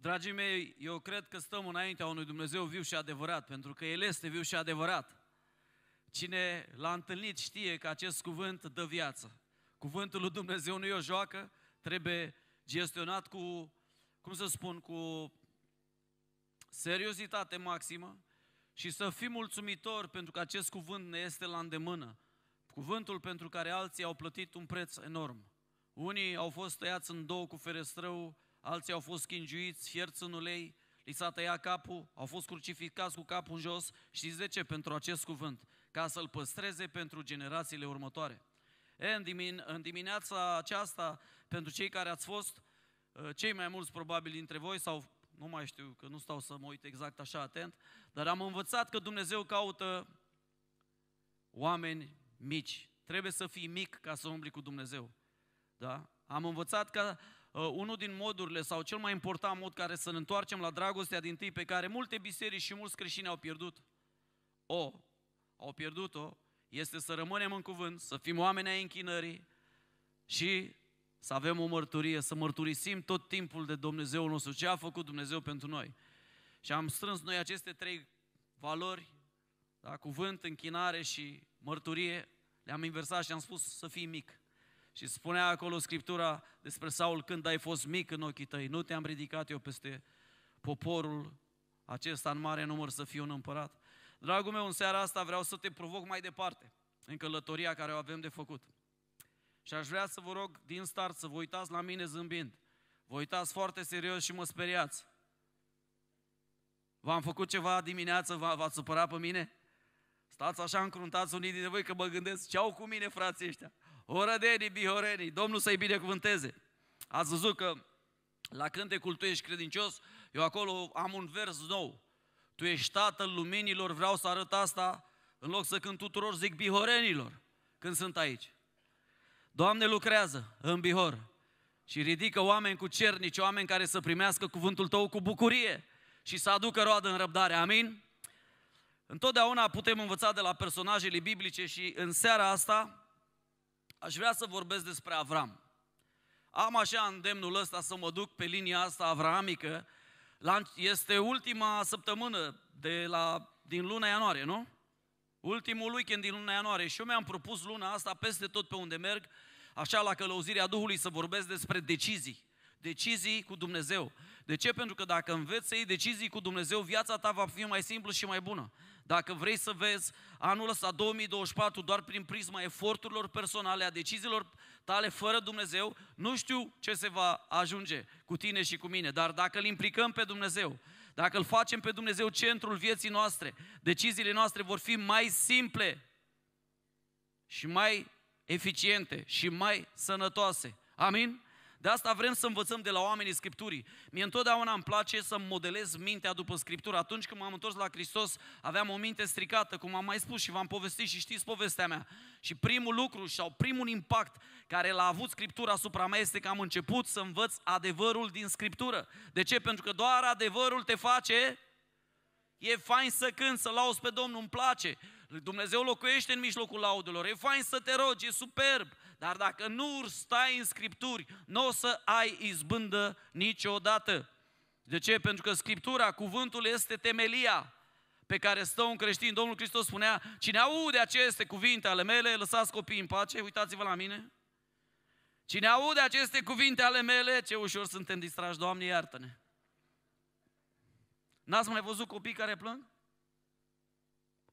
Dragii mei, eu cred că stăm înaintea unui Dumnezeu viu și adevărat, pentru că El este viu și adevărat. Cine l-a întâlnit știe că acest cuvânt dă viață. Cuvântul lui Dumnezeu nu e o joacă, trebuie gestionat cu, cum să spun, cu seriozitate maximă și să fim mulțumitori pentru că acest cuvânt ne este la îndemână. Cuvântul pentru care alții au plătit un preț enorm. Unii au fost tăiați în două cu ferestrău, alții au fost schingiuiți, fierți în ulei, li s-a tăiat capul, au fost crucificați cu capul în jos. Știți de ce? Pentru acest cuvânt, ca să-l păstreze pentru generațiile următoare. E, în, dimin- în dimineața aceasta, pentru cei care ați fost, ă, cei mai mulți probabil dintre voi, sau nu mai știu, că nu stau să mă uit exact așa atent, dar am învățat că Dumnezeu caută oameni mici. Trebuie să fii mic ca să umbli cu Dumnezeu. Da? Am învățat că Uh, unul din modurile sau cel mai important mod care să ne întoarcem la dragostea din tâi pe care multe biserici și mulți creștini au pierdut. O, au pierdut-o, este să rămânem în cuvânt, să fim oameni ai închinării și să avem o mărturie, să mărturisim tot timpul de Dumnezeu nostru, ce a făcut Dumnezeu pentru noi. Și am strâns noi aceste trei valori, da, cuvânt, închinare și mărturie, le-am inversat și am spus să fii mic. Și spunea acolo Scriptura despre Saul, când ai fost mic în ochii tăi, nu te-am ridicat eu peste poporul acesta în mare număr să fiu un împărat. Dragul meu, în seara asta vreau să te provoc mai departe, în călătoria care o avem de făcut. Și aș vrea să vă rog din start să vă uitați la mine zâmbind. Vă uitați foarte serios și mă speriați. V-am făcut ceva dimineață, v-ați supărat pe mine? Stați așa încruntați unii dintre voi că mă gândesc ce au cu mine frații ăștia. Orădenii, bihorenii, Domnul să-i binecuvânteze. Ați văzut că la cântecul Tu ești credincios, eu acolo am un vers nou. Tu ești tatăl luminilor, vreau să arăt asta, în loc să cânt tuturor, zic bihorenilor, când sunt aici. Doamne lucrează în bihor și ridică oameni cu cernici, oameni care să primească cuvântul Tău cu bucurie și să aducă roadă în răbdare. Amin? Întotdeauna putem învăța de la personajele biblice și în seara asta Aș vrea să vorbesc despre Avram. Am așa îndemnul ăsta să mă duc pe linia asta avramică. este ultima săptămână de la, din luna ianuarie, nu? Ultimul weekend din luna ianuarie. Și eu mi-am propus luna asta peste tot pe unde merg, așa la călăuzirea Duhului, să vorbesc despre decizii. Decizii cu Dumnezeu. De ce? Pentru că dacă înveți să iei decizii cu Dumnezeu, viața ta va fi mai simplă și mai bună. Dacă vrei să vezi anul ăsta 2024 doar prin prisma eforturilor personale, a deciziilor tale fără Dumnezeu, nu știu ce se va ajunge cu tine și cu mine, dar dacă îl implicăm pe Dumnezeu, dacă îl facem pe Dumnezeu centrul vieții noastre, deciziile noastre vor fi mai simple și mai eficiente și mai sănătoase. Amin? De asta vrem să învățăm de la oamenii Scripturii. Mie întotdeauna îmi place să modelez mintea după Scriptură. Atunci când m-am întors la Hristos, aveam o minte stricată, cum am mai spus și v-am povestit și știți povestea mea. Și primul lucru sau primul impact care l-a avut Scriptura asupra mea este că am început să învăț adevărul din Scriptură. De ce? Pentru că doar adevărul te face... E fain să cânt, să lauzi pe Domnul, îmi place. Dumnezeu locuiește în mijlocul laudelor. E fain să te rogi, e superb. Dar dacă nu stai în Scripturi, nu o să ai izbândă niciodată. De ce? Pentru că Scriptura, cuvântul este temelia pe care stă un creștin. Domnul Hristos spunea, cine aude aceste cuvinte ale mele, lăsați copiii în pace, uitați-vă la mine. Cine aude aceste cuvinte ale mele, ce ușor suntem distrași, Doamne, iartă-ne. N-ați mai văzut copii care plâng?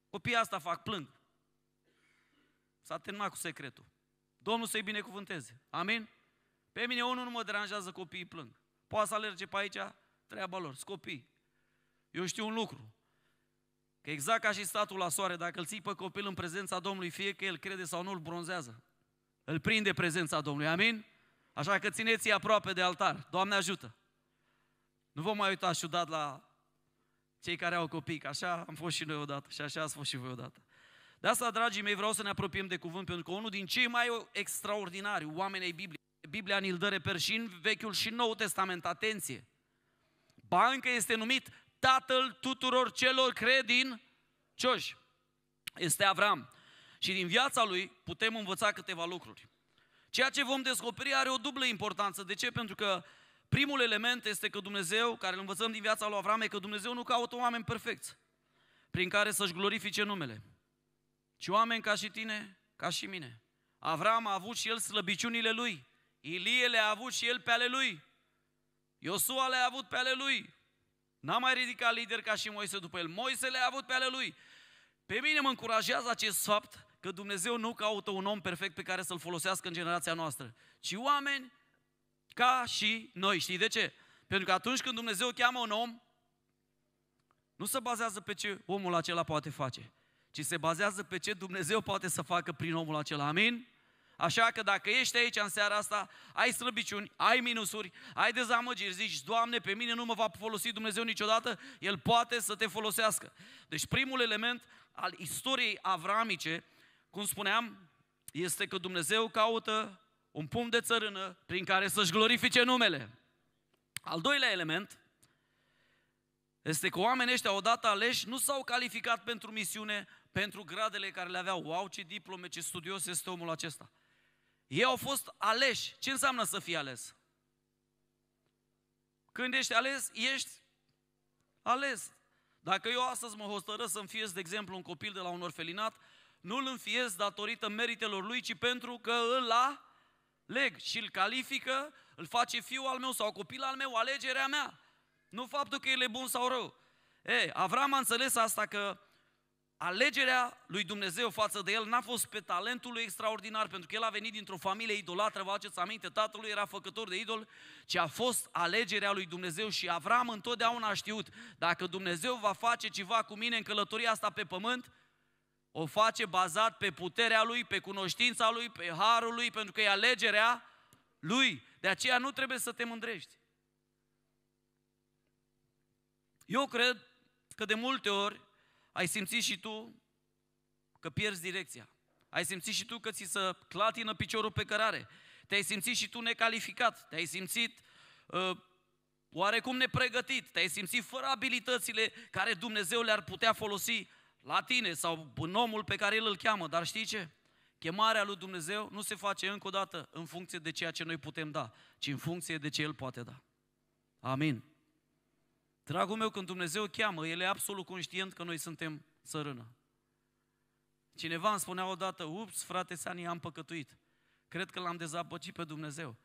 Copiii asta fac, plâng. S-a terminat cu secretul. Domnul să-i binecuvânteze. Amin? Pe mine unul nu mă deranjează copiii plâng. Poate să alerge pe aici, treaba lor, copii. Eu știu un lucru. Că exact ca și statul la soare, dacă îl ții pe copil în prezența Domnului, fie că el crede sau nu, îl bronzează. Îl prinde prezența Domnului, amin? Așa că țineți-i aproape de altar. Doamne ajută! Nu vom mai uita ciudat la cei care au copii, că așa am fost și noi odată și așa ați fost și voi odată. De asta, dragii mei, vreau să ne apropiem de cuvânt, pentru că unul din cei mai extraordinari oameni ai Bibliei, Biblia ni-l dă în Vechiul și Noul Testament, atenție! Ba încă este numit tatăl tuturor celor credin. credincioși. Este Avram. Și din viața lui putem învăța câteva lucruri. Ceea ce vom descoperi are o dublă importanță. De ce? Pentru că primul element este că Dumnezeu, care îl învățăm din viața lui Avram, e că Dumnezeu nu caută oameni perfecți prin care să-și glorifice numele ci oameni ca și tine, ca și mine. Avram a avut și el slăbiciunile lui, Ilie le-a avut și el pe ale lui, Iosua le-a avut pe ale lui, n-a mai ridicat lider ca și Moise după el, Moise le-a avut pe ale lui. Pe mine mă încurajează acest fapt că Dumnezeu nu caută un om perfect pe care să-l folosească în generația noastră, ci oameni ca și noi. Știi de ce? Pentru că atunci când Dumnezeu cheamă un om, nu se bazează pe ce omul acela poate face, ci se bazează pe ce Dumnezeu poate să facă prin omul acela. Amin? Așa că dacă ești aici în seara asta, ai slăbiciuni, ai minusuri, ai dezamăgiri, zici, Doamne, pe mine nu mă va folosi Dumnezeu niciodată, El poate să te folosească. Deci primul element al istoriei avramice, cum spuneam, este că Dumnezeu caută un pumn de țărână prin care să-și glorifice numele. Al doilea element este că oamenii ăștia odată aleși nu s-au calificat pentru misiune pentru gradele care le aveau. Wow, ce diplome, ce studios este omul acesta. Ei au fost aleși. Ce înseamnă să fii ales? Când ești ales, ești ales. Dacă eu astăzi mă hotărăsc să fiez de exemplu, un copil de la un orfelinat, nu-l înfiez datorită meritelor lui, ci pentru că îl aleg și îl califică, îl face fiu al meu sau copil al meu, alegerea mea. Nu faptul că el e bun sau rău. Ei, Avram a înțeles asta că Alegerea lui Dumnezeu față de el n-a fost pe talentul lui extraordinar, pentru că el a venit dintr-o familie idolatră, vă aduceți aminte, tatălui era făcător de idol, ci a fost alegerea lui Dumnezeu și Avram întotdeauna a știut, dacă Dumnezeu va face ceva cu mine în călătoria asta pe pământ, o face bazat pe puterea lui, pe cunoștința lui, pe harul lui, pentru că e alegerea lui. De aceea nu trebuie să te mândrești. Eu cred că de multe ori ai simțit și tu că pierzi direcția. Ai simțit și tu că ți se clatină piciorul pe cărare. Te-ai simțit și tu necalificat. Te-ai simțit uh, oarecum nepregătit. Te-ai simțit fără abilitățile care Dumnezeu le-ar putea folosi la tine sau în omul pe care El îl cheamă. Dar știi ce? Chemarea lui Dumnezeu nu se face încă o dată în funcție de ceea ce noi putem da, ci în funcție de ce El poate da. Amin. Dragul meu, când Dumnezeu cheamă, El e absolut conștient că noi suntem țărână. Cineva îmi spunea odată, ups, frate Sani, am păcătuit. Cred că l-am dezapăcit pe Dumnezeu.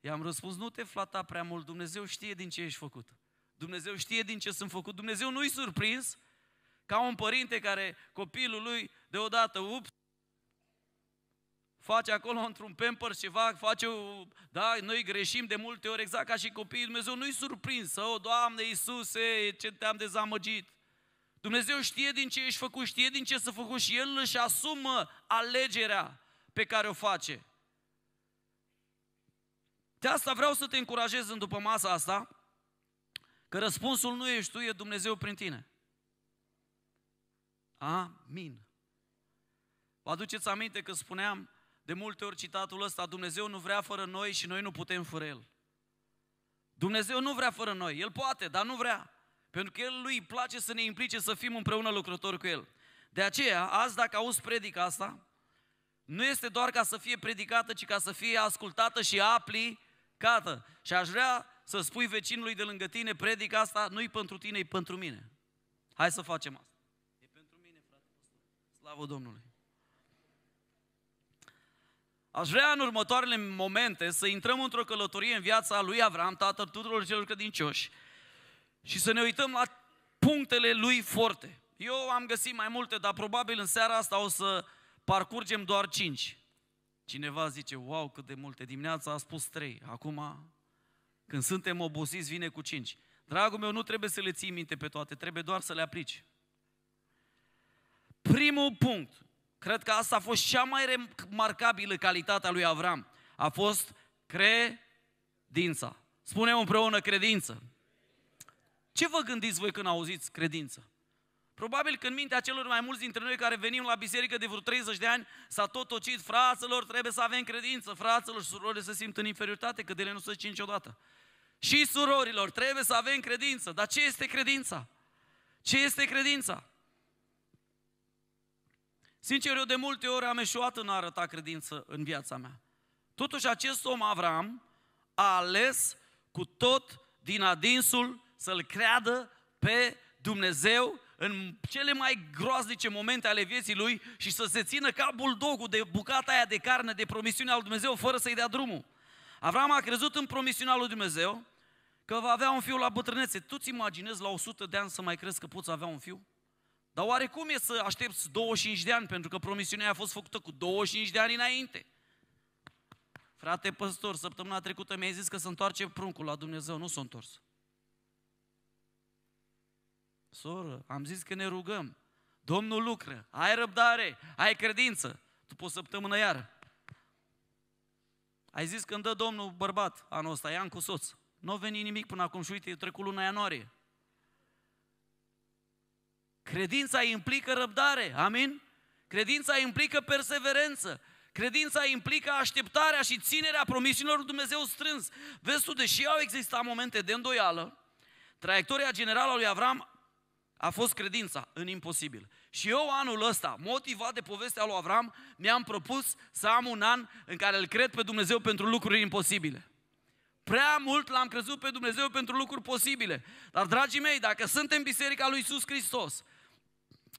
I-am răspuns, nu te flata prea mult, Dumnezeu știe din ce ești făcut. Dumnezeu știe din ce sunt făcut. Dumnezeu nu-i surprins ca un părinte care copilul lui deodată, ups, face acolo într-un pamper ceva, face, da, noi greșim de multe ori, exact ca și copiii Dumnezeu, nu-i surprins, o, Doamne Iisuse, ce te-am dezamăgit. Dumnezeu știe din ce ești făcut, știe din ce s-a făcut și El își asumă alegerea pe care o face. De asta vreau să te încurajez în după masa asta, că răspunsul nu ești tu, e Dumnezeu prin tine. Amin. Vă aduceți aminte că spuneam, de multe ori citatul ăsta, Dumnezeu nu vrea fără noi și noi nu putem fără El. Dumnezeu nu vrea fără noi, El poate, dar nu vrea. Pentru că El lui place să ne implice să fim împreună lucrători cu El. De aceea, azi dacă auzi predica asta, nu este doar ca să fie predicată, ci ca să fie ascultată și aplicată. Și aș vrea să spui vecinului de lângă tine, predica asta nu-i pentru tine, e pentru mine. Hai să facem asta. E pentru mine, frate. Slavă Domnului. Aș vrea în următoarele momente să intrăm într-o călătorie în viața lui Avram, tatăl tuturor celor credincioși, și să ne uităm la punctele lui forte. Eu am găsit mai multe, dar probabil în seara asta o să parcurgem doar cinci. Cineva zice, wow, cât de multe. Dimineața a spus trei, acum când suntem obosiți vine cu cinci. Dragul meu, nu trebuie să le ții minte pe toate, trebuie doar să le aplici. Primul punct, Cred că asta a fost cea mai remarcabilă calitate a lui Avram. A fost credința. Spunem împreună credință. Ce vă gândiți voi când auziți credință? Probabil că în mintea celor mai mulți dintre noi care venim la biserică de vreo 30 de ani s-a tot ocit, fraților, trebuie să avem credință, fraților și surorile se simt în inferioritate, că de ele nu se zice niciodată. Și surorilor, trebuie să avem credință. Dar ce este credința? Ce este credința? Sincer, eu de multe ori am eșuat în a arăta credință în viața mea. Totuși, acest om, Avram, a ales cu tot din adinsul să-L creadă pe Dumnezeu în cele mai groaznice momente ale vieții lui și să se țină ca buldogul de bucata aia de carne, de promisiunea lui Dumnezeu, fără să-i dea drumul. Avram a crezut în promisiunea lui Dumnezeu că va avea un fiu la bătrânețe. Tu ți imaginezi la 100 de ani să mai crezi că poți avea un fiu? Dar oare cum e să aștepți 25 de ani? Pentru că promisiunea a fost făcută cu 25 de ani înainte. Frate păstor, săptămâna trecută mi-ai zis că se întoarce pruncul la Dumnezeu, nu s-a întors. Soră, am zis că ne rugăm. Domnul lucră, ai răbdare, ai credință. După o săptămână iară. Ai zis îmi dă Domnul bărbat anul ăsta, ia cu soț. Nu a venit nimic până acum și uite, e trecut luna ianuarie. Credința implică răbdare, amin? Credința implică perseverență. Credința implică așteptarea și ținerea promisiunilor lui Dumnezeu strâns. Vezi tu, deși au existat momente de îndoială, traiectoria generală a lui Avram a fost credința în imposibil. Și eu anul ăsta, motivat de povestea lui Avram, mi-am propus să am un an în care îl cred pe Dumnezeu pentru lucruri imposibile. Prea mult l-am crezut pe Dumnezeu pentru lucruri posibile. Dar, dragii mei, dacă suntem Biserica lui Iisus Hristos,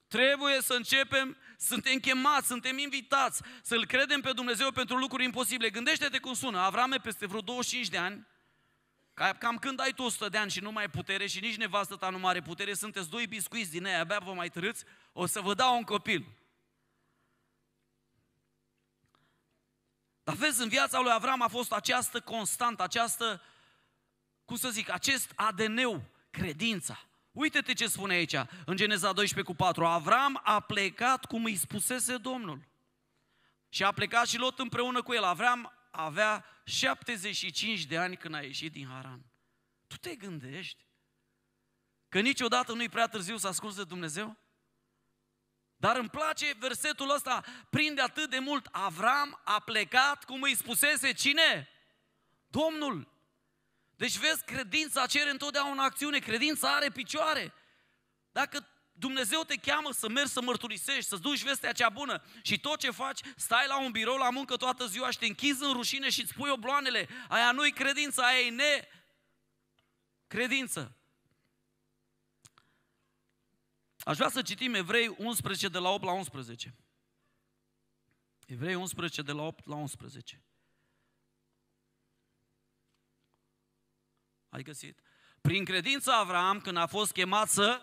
Trebuie să începem, suntem chemați, suntem invitați să-L credem pe Dumnezeu pentru lucruri imposibile. Gândește-te cum sună, Avrame peste vreo 25 de ani, cam când ai tu 100 de ani și nu mai ai putere și nici nevastă ta nu mai are putere, sunteți doi biscuiți din ei, abia vă mai târâți, o să vă dau un copil. Dar vezi, în viața lui Avram a fost această constantă, această, cum să zic, acest ADN-ul, credința. Uite-te ce spune aici, în Geneza 12 cu 4. Avram a plecat cum îi spusese Domnul. Și a plecat și Lot împreună cu el. Avram avea 75 de ani când a ieșit din Haran. Tu te gândești că niciodată nu-i prea târziu să asculți de Dumnezeu? Dar îmi place versetul ăsta, prinde atât de mult. Avram a plecat cum îi spusese cine? Domnul. Deci vezi, credința cere întotdeauna acțiune, credința are picioare. Dacă Dumnezeu te cheamă să mergi să mărturisești, să-ți duci vestea cea bună și tot ce faci, stai la un birou la muncă toată ziua și te închizi în rușine și îți pui obloanele. Aia nu-i credință, aia e ne... credință. Aș vrea să citim Evrei 11 de la 8 la 11. Evrei 11 de la 8 la 11. Ai găsit? Prin credința Avram, când a fost chemat să...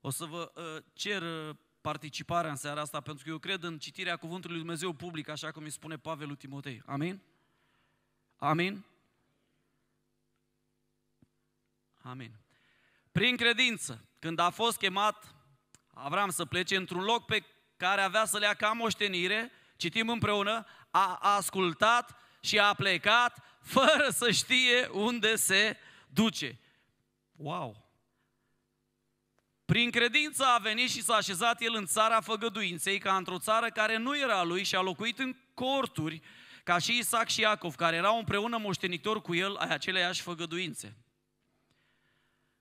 O să vă uh, cer ă, participarea în seara asta, pentru că eu cred în citirea Cuvântului Lui Dumnezeu public, așa cum îi spune Pavel Timotei. Amin? Amin? Amin. Prin credință, când a fost chemat Avram să plece într-un loc pe care avea să le ia ca moștenire, citim împreună, a ascultat și a plecat fără să știe unde se duce. Wow! Prin credință a venit și s-a așezat el în țara făgăduinței, ca într-o țară care nu era a lui și a locuit în corturi, ca și Isaac și Iacov, care erau împreună moștenitor cu el ai aceleiași făgăduințe.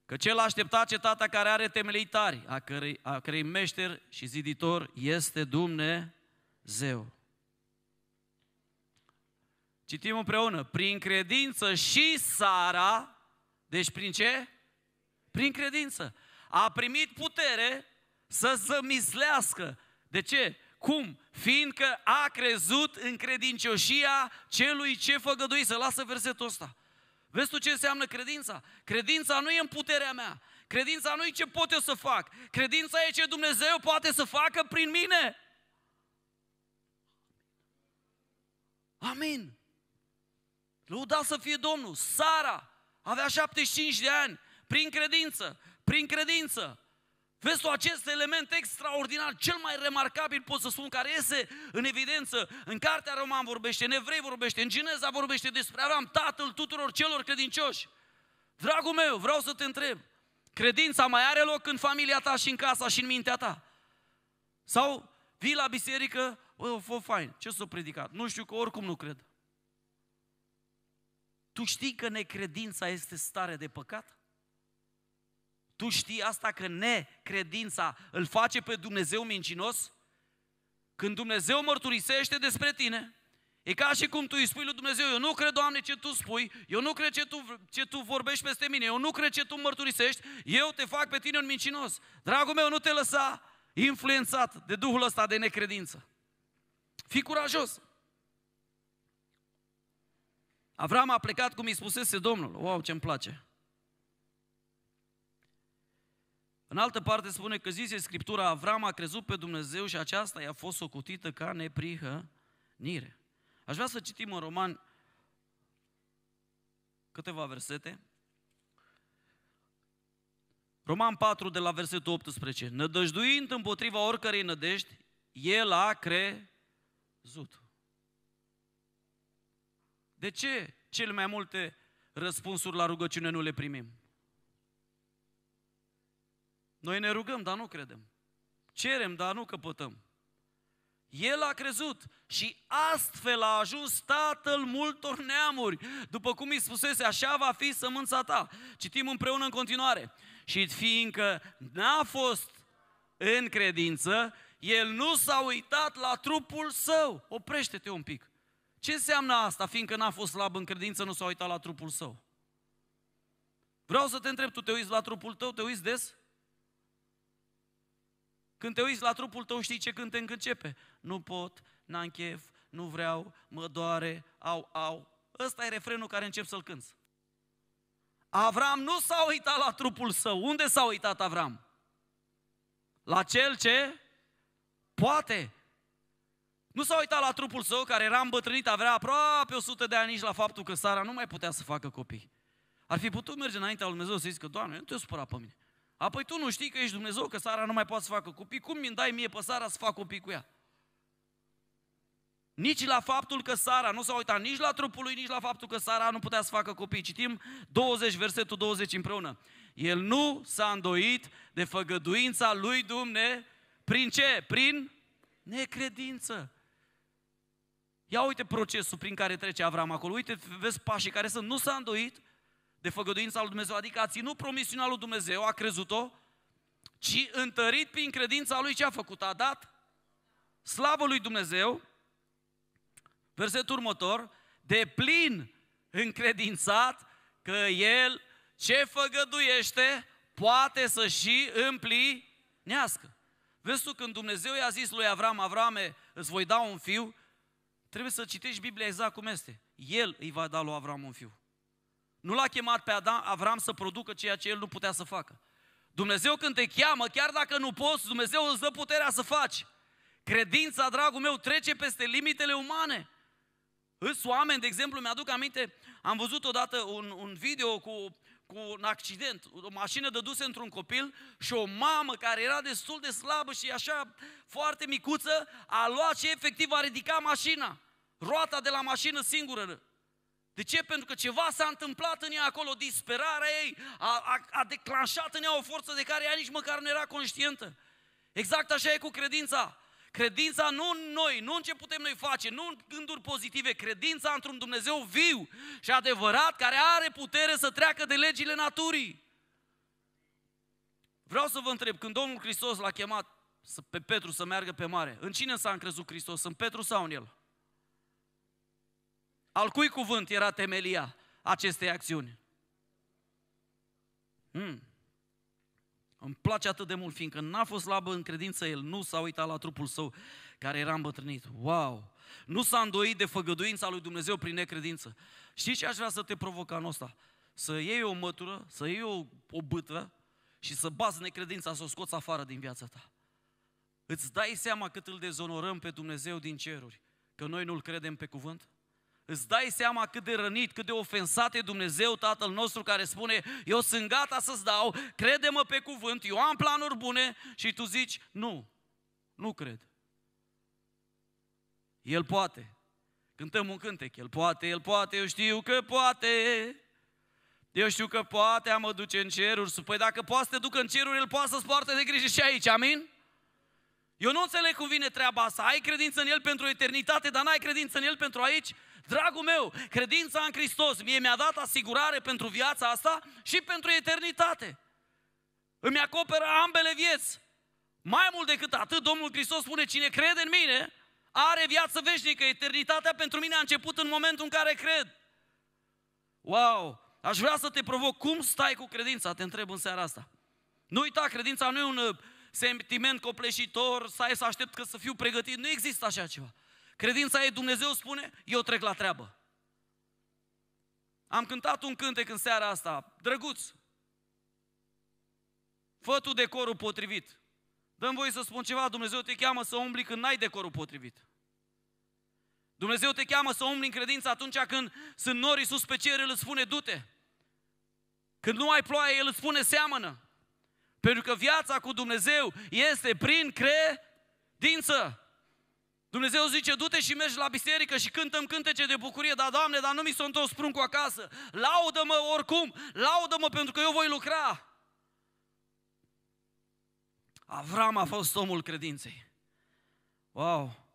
Că cel aștepta cetatea care are temelei tari, a cărei, a cărei meșter și ziditor este Dumnezeu. Citim împreună. Prin credință și Sara, deci prin ce? Prin credință. A primit putere să zămislească. De ce? Cum? Fiindcă a crezut în credincioșia celui ce făgăduise. Lasă versetul ăsta. Vezi tu ce înseamnă credința? Credința nu e în puterea mea. Credința nu e ce pot eu să fac. Credința e ce Dumnezeu poate să facă prin mine. Amin. Lăuda să fie Domnul. Sara avea 75 de ani, prin credință, prin credință. Vezi tu acest element extraordinar, cel mai remarcabil pot să spun, care iese în evidență. În Cartea Roman vorbește, în Evrei vorbește, în Geneza vorbește despre Avram, tatăl tuturor celor credincioși. Dragul meu, vreau să te întreb, credința mai are loc în familia ta și în casa și în mintea ta? Sau vii la biserică, o, fă fain, ce s-a predicat? Nu știu că oricum nu cred. Tu știi că necredința este stare de păcat? Tu știi asta că necredința îl face pe Dumnezeu mincinos? Când Dumnezeu mărturisește despre tine, e ca și cum tu îi spui lui Dumnezeu, eu nu cred, Doamne, ce Tu spui, eu nu cred ce Tu, ce tu vorbești peste mine, eu nu cred ce Tu mărturisești, eu te fac pe tine un mincinos. Dragul meu, nu te lăsa influențat de Duhul ăsta de necredință. Fii curajos! Avram a plecat cum îi spusese Domnul. Wow, ce-mi place! În altă parte spune că zice Scriptura, Avram a crezut pe Dumnezeu și aceasta i-a fost socotită ca neprihănire. Aș vrea să citim în Roman câteva versete. Roman 4 de la versetul 18. Nădăjduind împotriva oricărei nădejdi, el a crezut. De ce cel mai multe răspunsuri la rugăciune nu le primim? Noi ne rugăm, dar nu credem. Cerem, dar nu căpătăm. El a crezut și astfel a ajuns tatăl multor neamuri. După cum îi spusese, așa va fi sămânța ta. Citim împreună în continuare. Și fiindcă n-a fost în credință, el nu s-a uitat la trupul său. Oprește-te un pic. Ce înseamnă asta, fiindcă n-a fost slab în credință, nu s-a uitat la trupul său? Vreau să te întreb, tu te uiți la trupul tău, te uiți des? Când te uiți la trupul tău, știi ce când te începe? Nu pot, n-am chef, nu vreau, mă doare, au, au. Ăsta e refrenul care încep să-l cânți. Avram nu s-a uitat la trupul său. Unde s-a uitat Avram? La cel ce poate. Nu s-a uitat la trupul său, care era îmbătrânit, avea aproape 100 de ani, nici la faptul că Sara nu mai putea să facă copii. Ar fi putut merge înaintea lui Dumnezeu să zică, Doamne, nu te supăra pe mine. Apoi tu nu știi că ești Dumnezeu, că Sara nu mai poate să facă copii, cum mi dai mie pe Sara să fac copii cu ea? Nici la faptul că Sara nu s-a uitat nici la trupul lui, nici la faptul că Sara nu putea să facă copii. Citim 20, versetul 20 împreună. El nu s-a îndoit de făgăduința lui Dumne prin ce? Prin necredință. Ia uite procesul prin care trece Avram acolo, uite, vezi pașii care sunt, nu s-a îndoit de făgăduința lui Dumnezeu, adică a ținut promisiunea lui Dumnezeu, a crezut-o, ci întărit prin credința lui ce a făcut? A dat slavă lui Dumnezeu, versetul următor, de plin încredințat că El ce făgăduiește poate să și împlinească. Vezi tu, când Dumnezeu i-a zis lui Avram, Avrame, îți voi da un fiu, Trebuie să citești Biblia exact cum este. El îi va da lui Avram un fiu. Nu l-a chemat pe Adam, Avram să producă ceea ce el nu putea să facă. Dumnezeu când te cheamă, chiar dacă nu poți, Dumnezeu îți dă puterea să faci. Credința, dragul meu, trece peste limitele umane. Îți oameni, de exemplu, mi-aduc aminte, am văzut odată un, un video cu cu un accident, o mașină dăduse într-un copil și o mamă care era destul de slabă și așa foarte micuță a luat și efectiv a ridicat mașina, roata de la mașină singură. De ce? Pentru că ceva s-a întâmplat în ea acolo, disperarea ei a, a, a declanșat în ea o forță de care ea nici măcar nu era conștientă. Exact așa e cu credința. Credința nu în noi, nu în ce putem noi face, nu în gânduri pozitive, credința într-un Dumnezeu viu și adevărat, care are putere să treacă de legile naturii. Vreau să vă întreb, când Domnul Hristos l-a chemat pe Petru să meargă pe mare, în cine s-a încrezut Hristos, în Petru sau în el? Al cui cuvânt era temelia acestei acțiuni? Hmm. Îmi place atât de mult, fiindcă n-a fost slabă în credință el, nu s-a uitat la trupul său care era îmbătrânit. Wow! Nu s-a îndoit de făgăduința lui Dumnezeu prin necredință. Știi ce aș vrea să te provoc în asta? Să iei o mătură, să iei o, o bâtă și să bazi necredința, să o scoți afară din viața ta. Îți dai seama cât îl dezonorăm pe Dumnezeu din ceruri, că noi nu-L credem pe cuvânt? îți dai seama cât de rănit, cât de ofensat e Dumnezeu Tatăl nostru care spune, eu sunt gata să-ți dau, crede-mă pe cuvânt, eu am planuri bune și tu zici, nu, nu cred. El poate. Cântăm un cântec, el poate, el poate, eu știu că poate. Eu știu că poate a mă duce în ceruri. Păi dacă poate să te ducă în ceruri, el poate să-ți poartă de grijă și aici, amin? Eu nu înțeleg cum vine treaba asta. Ai credință în El pentru eternitate, dar n-ai credință în El pentru aici? Dragul meu, credința în Hristos mie mi-a dat asigurare pentru viața asta și pentru eternitate. Îmi acoperă ambele vieți. Mai mult decât atât, Domnul Hristos spune, cine crede în mine, are viață veșnică. Eternitatea pentru mine a început în momentul în care cred. Wow! Aș vrea să te provoc. Cum stai cu credința? Te întreb în seara asta. Nu uita, credința nu e un uh, sentiment copleșitor, stai să aștept că să fiu pregătit. Nu există așa ceva. Credința ei, Dumnezeu spune, eu trec la treabă. Am cântat un cântec în seara asta, drăguț. Fă tu decorul potrivit. Dă-mi voie să spun ceva, Dumnezeu te cheamă să umbli când n-ai decorul potrivit. Dumnezeu te cheamă să umbli în credință atunci când sunt norii sus pe cer, El îți spune du-te. Când nu ai ploaie, El îți spune seamănă. Pentru că viața cu Dumnezeu este prin credință. Dumnezeu zice, du-te și mergi la biserică și cântăm cântece de bucurie, dar Doamne, dar nu mi s o întors pruncul acasă, laudă-mă oricum, laudă-mă pentru că eu voi lucra. Avram a fost omul credinței. Wow!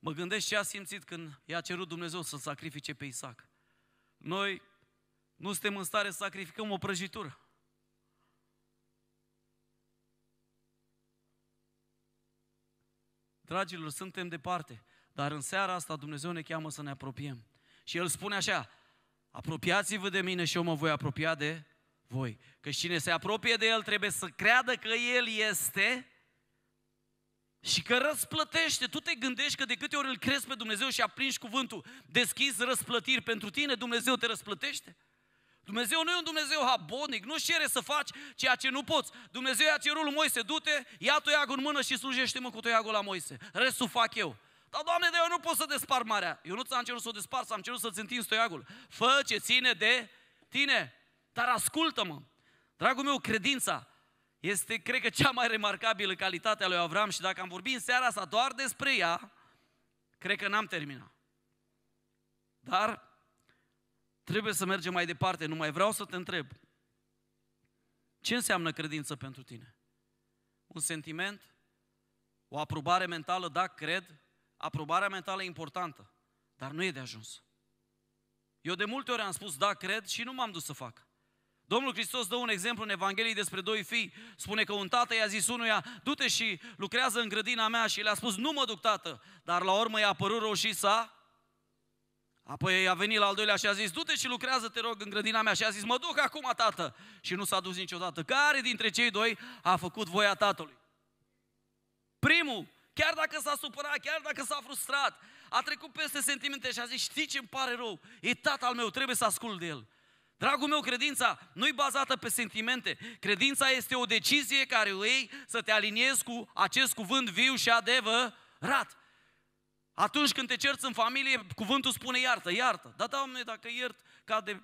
Mă gândesc ce a simțit când i-a cerut Dumnezeu să sacrifice pe Isaac. Noi nu suntem în stare să sacrificăm o prăjitură. Dragilor, suntem departe, dar în seara asta Dumnezeu ne cheamă să ne apropiem. Și El spune așa, apropiați-vă de mine și eu mă voi apropia de voi. Că cine se apropie de El trebuie să creadă că El este și că răsplătește. Tu te gândești că de câte ori îl crezi pe Dumnezeu și aprinși cuvântul, deschizi răsplătiri pentru tine, Dumnezeu te răsplătește? Dumnezeu nu e un Dumnezeu habonic, nu cere să faci ceea ce nu poți. Dumnezeu i-a cerut lui Moise, du-te, ia toiagul în mână și slujește-mă cu toiagul la Moise. Restul fac eu. Dar, Doamne, de eu nu pot să despar marea. Eu nu ți-am cerut să o despar, am cerut să-ți întinzi toiagul. Fă ce ține de tine, dar ascultă-mă. Dragul meu, credința este, cred că, cea mai remarcabilă calitate a lui Avram și dacă am vorbit în seara asta doar despre ea, cred că n-am terminat. Dar Trebuie să mergem mai departe, nu mai vreau să te întreb. Ce înseamnă credință pentru tine? Un sentiment? O aprobare mentală? Da, cred. Aprobarea mentală e importantă, dar nu e de ajuns. Eu de multe ori am spus, da, cred și nu m-am dus să fac. Domnul Hristos dă un exemplu în Evanghelie despre doi fii. Spune că un tată i-a zis unuia, du-te și lucrează în grădina mea și el a spus, nu mă duc tată. Dar la urmă i-a apărut roșii s-a Apoi a venit la al doilea și a zis, du-te și lucrează, te rog, în grădina mea. Și a zis, mă duc acum, tată. Și nu s-a dus niciodată. Care dintre cei doi a făcut voia tatălui? Primul, chiar dacă s-a supărat, chiar dacă s-a frustrat, a trecut peste sentimente și a zis, știi ce îmi pare rău? E tatăl meu, trebuie să ascult de el. Dragul meu, credința nu e bazată pe sentimente. Credința este o decizie care o iei să te aliniezi cu acest cuvânt viu și adevărat. Atunci când te cerți în familie, cuvântul spune iartă, iartă. Da, Doamne, dacă iert, cade,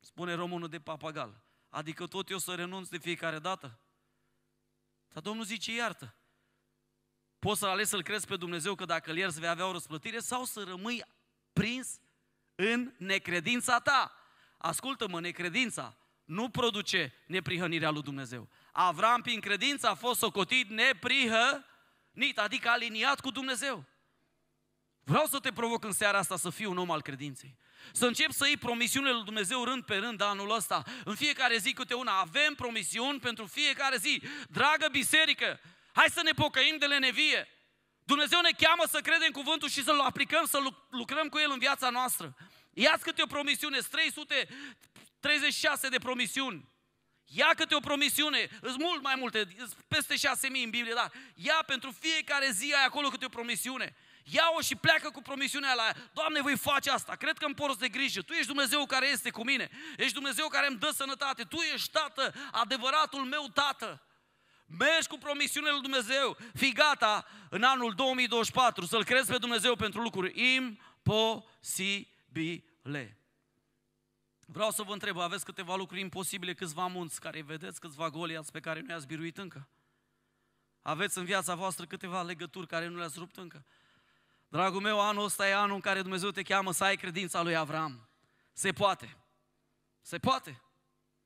spune românul de papagal. Adică tot eu să renunț de fiecare dată? Dar Domnul zice iartă. Poți să alegi să-L crezi pe Dumnezeu că dacă l ierți vei avea o răsplătire sau să rămâi prins în necredința ta. Ascultă-mă, necredința nu produce neprihănirea lui Dumnezeu. Avram, prin credință, a fost socotit neprihănirea nit, adică aliniat cu Dumnezeu. Vreau să te provoc în seara asta să fii un om al credinței. Să încep să iei promisiunile lui Dumnezeu rând pe rând anul ăsta. În fiecare zi câte una. Avem promisiuni pentru fiecare zi. Dragă biserică, hai să ne pocăim de lenevie. Dumnezeu ne cheamă să credem cuvântul și să-l aplicăm, să lucrăm cu el în viața noastră. Iați câte o promisiune, 336 de promisiuni. Ia câte o promisiune, sunt mult mai multe, peste șase mii în Biblie, da. Ia pentru fiecare zi ai acolo câte o promisiune. Ia-o și pleacă cu promisiunea la ea. Doamne, voi face asta. Cred că îmi porți de grijă. Tu ești Dumnezeu care este cu mine. Ești Dumnezeu care îmi dă sănătate. Tu ești tată, adevăratul meu tată. Mergi cu promisiunea lui Dumnezeu. Fii gata în anul 2024 să-L crezi pe Dumnezeu pentru lucruri imposibile. Vreau să vă întreb, aveți câteva lucruri imposibile, câțiva munți care îi vedeți, câțiva goliați pe care nu i-ați biruit încă? Aveți în viața voastră câteva legături care nu le-ați rupt încă? Dragul meu, anul ăsta e anul în care Dumnezeu te cheamă să ai credința lui Avram. Se poate. Se poate.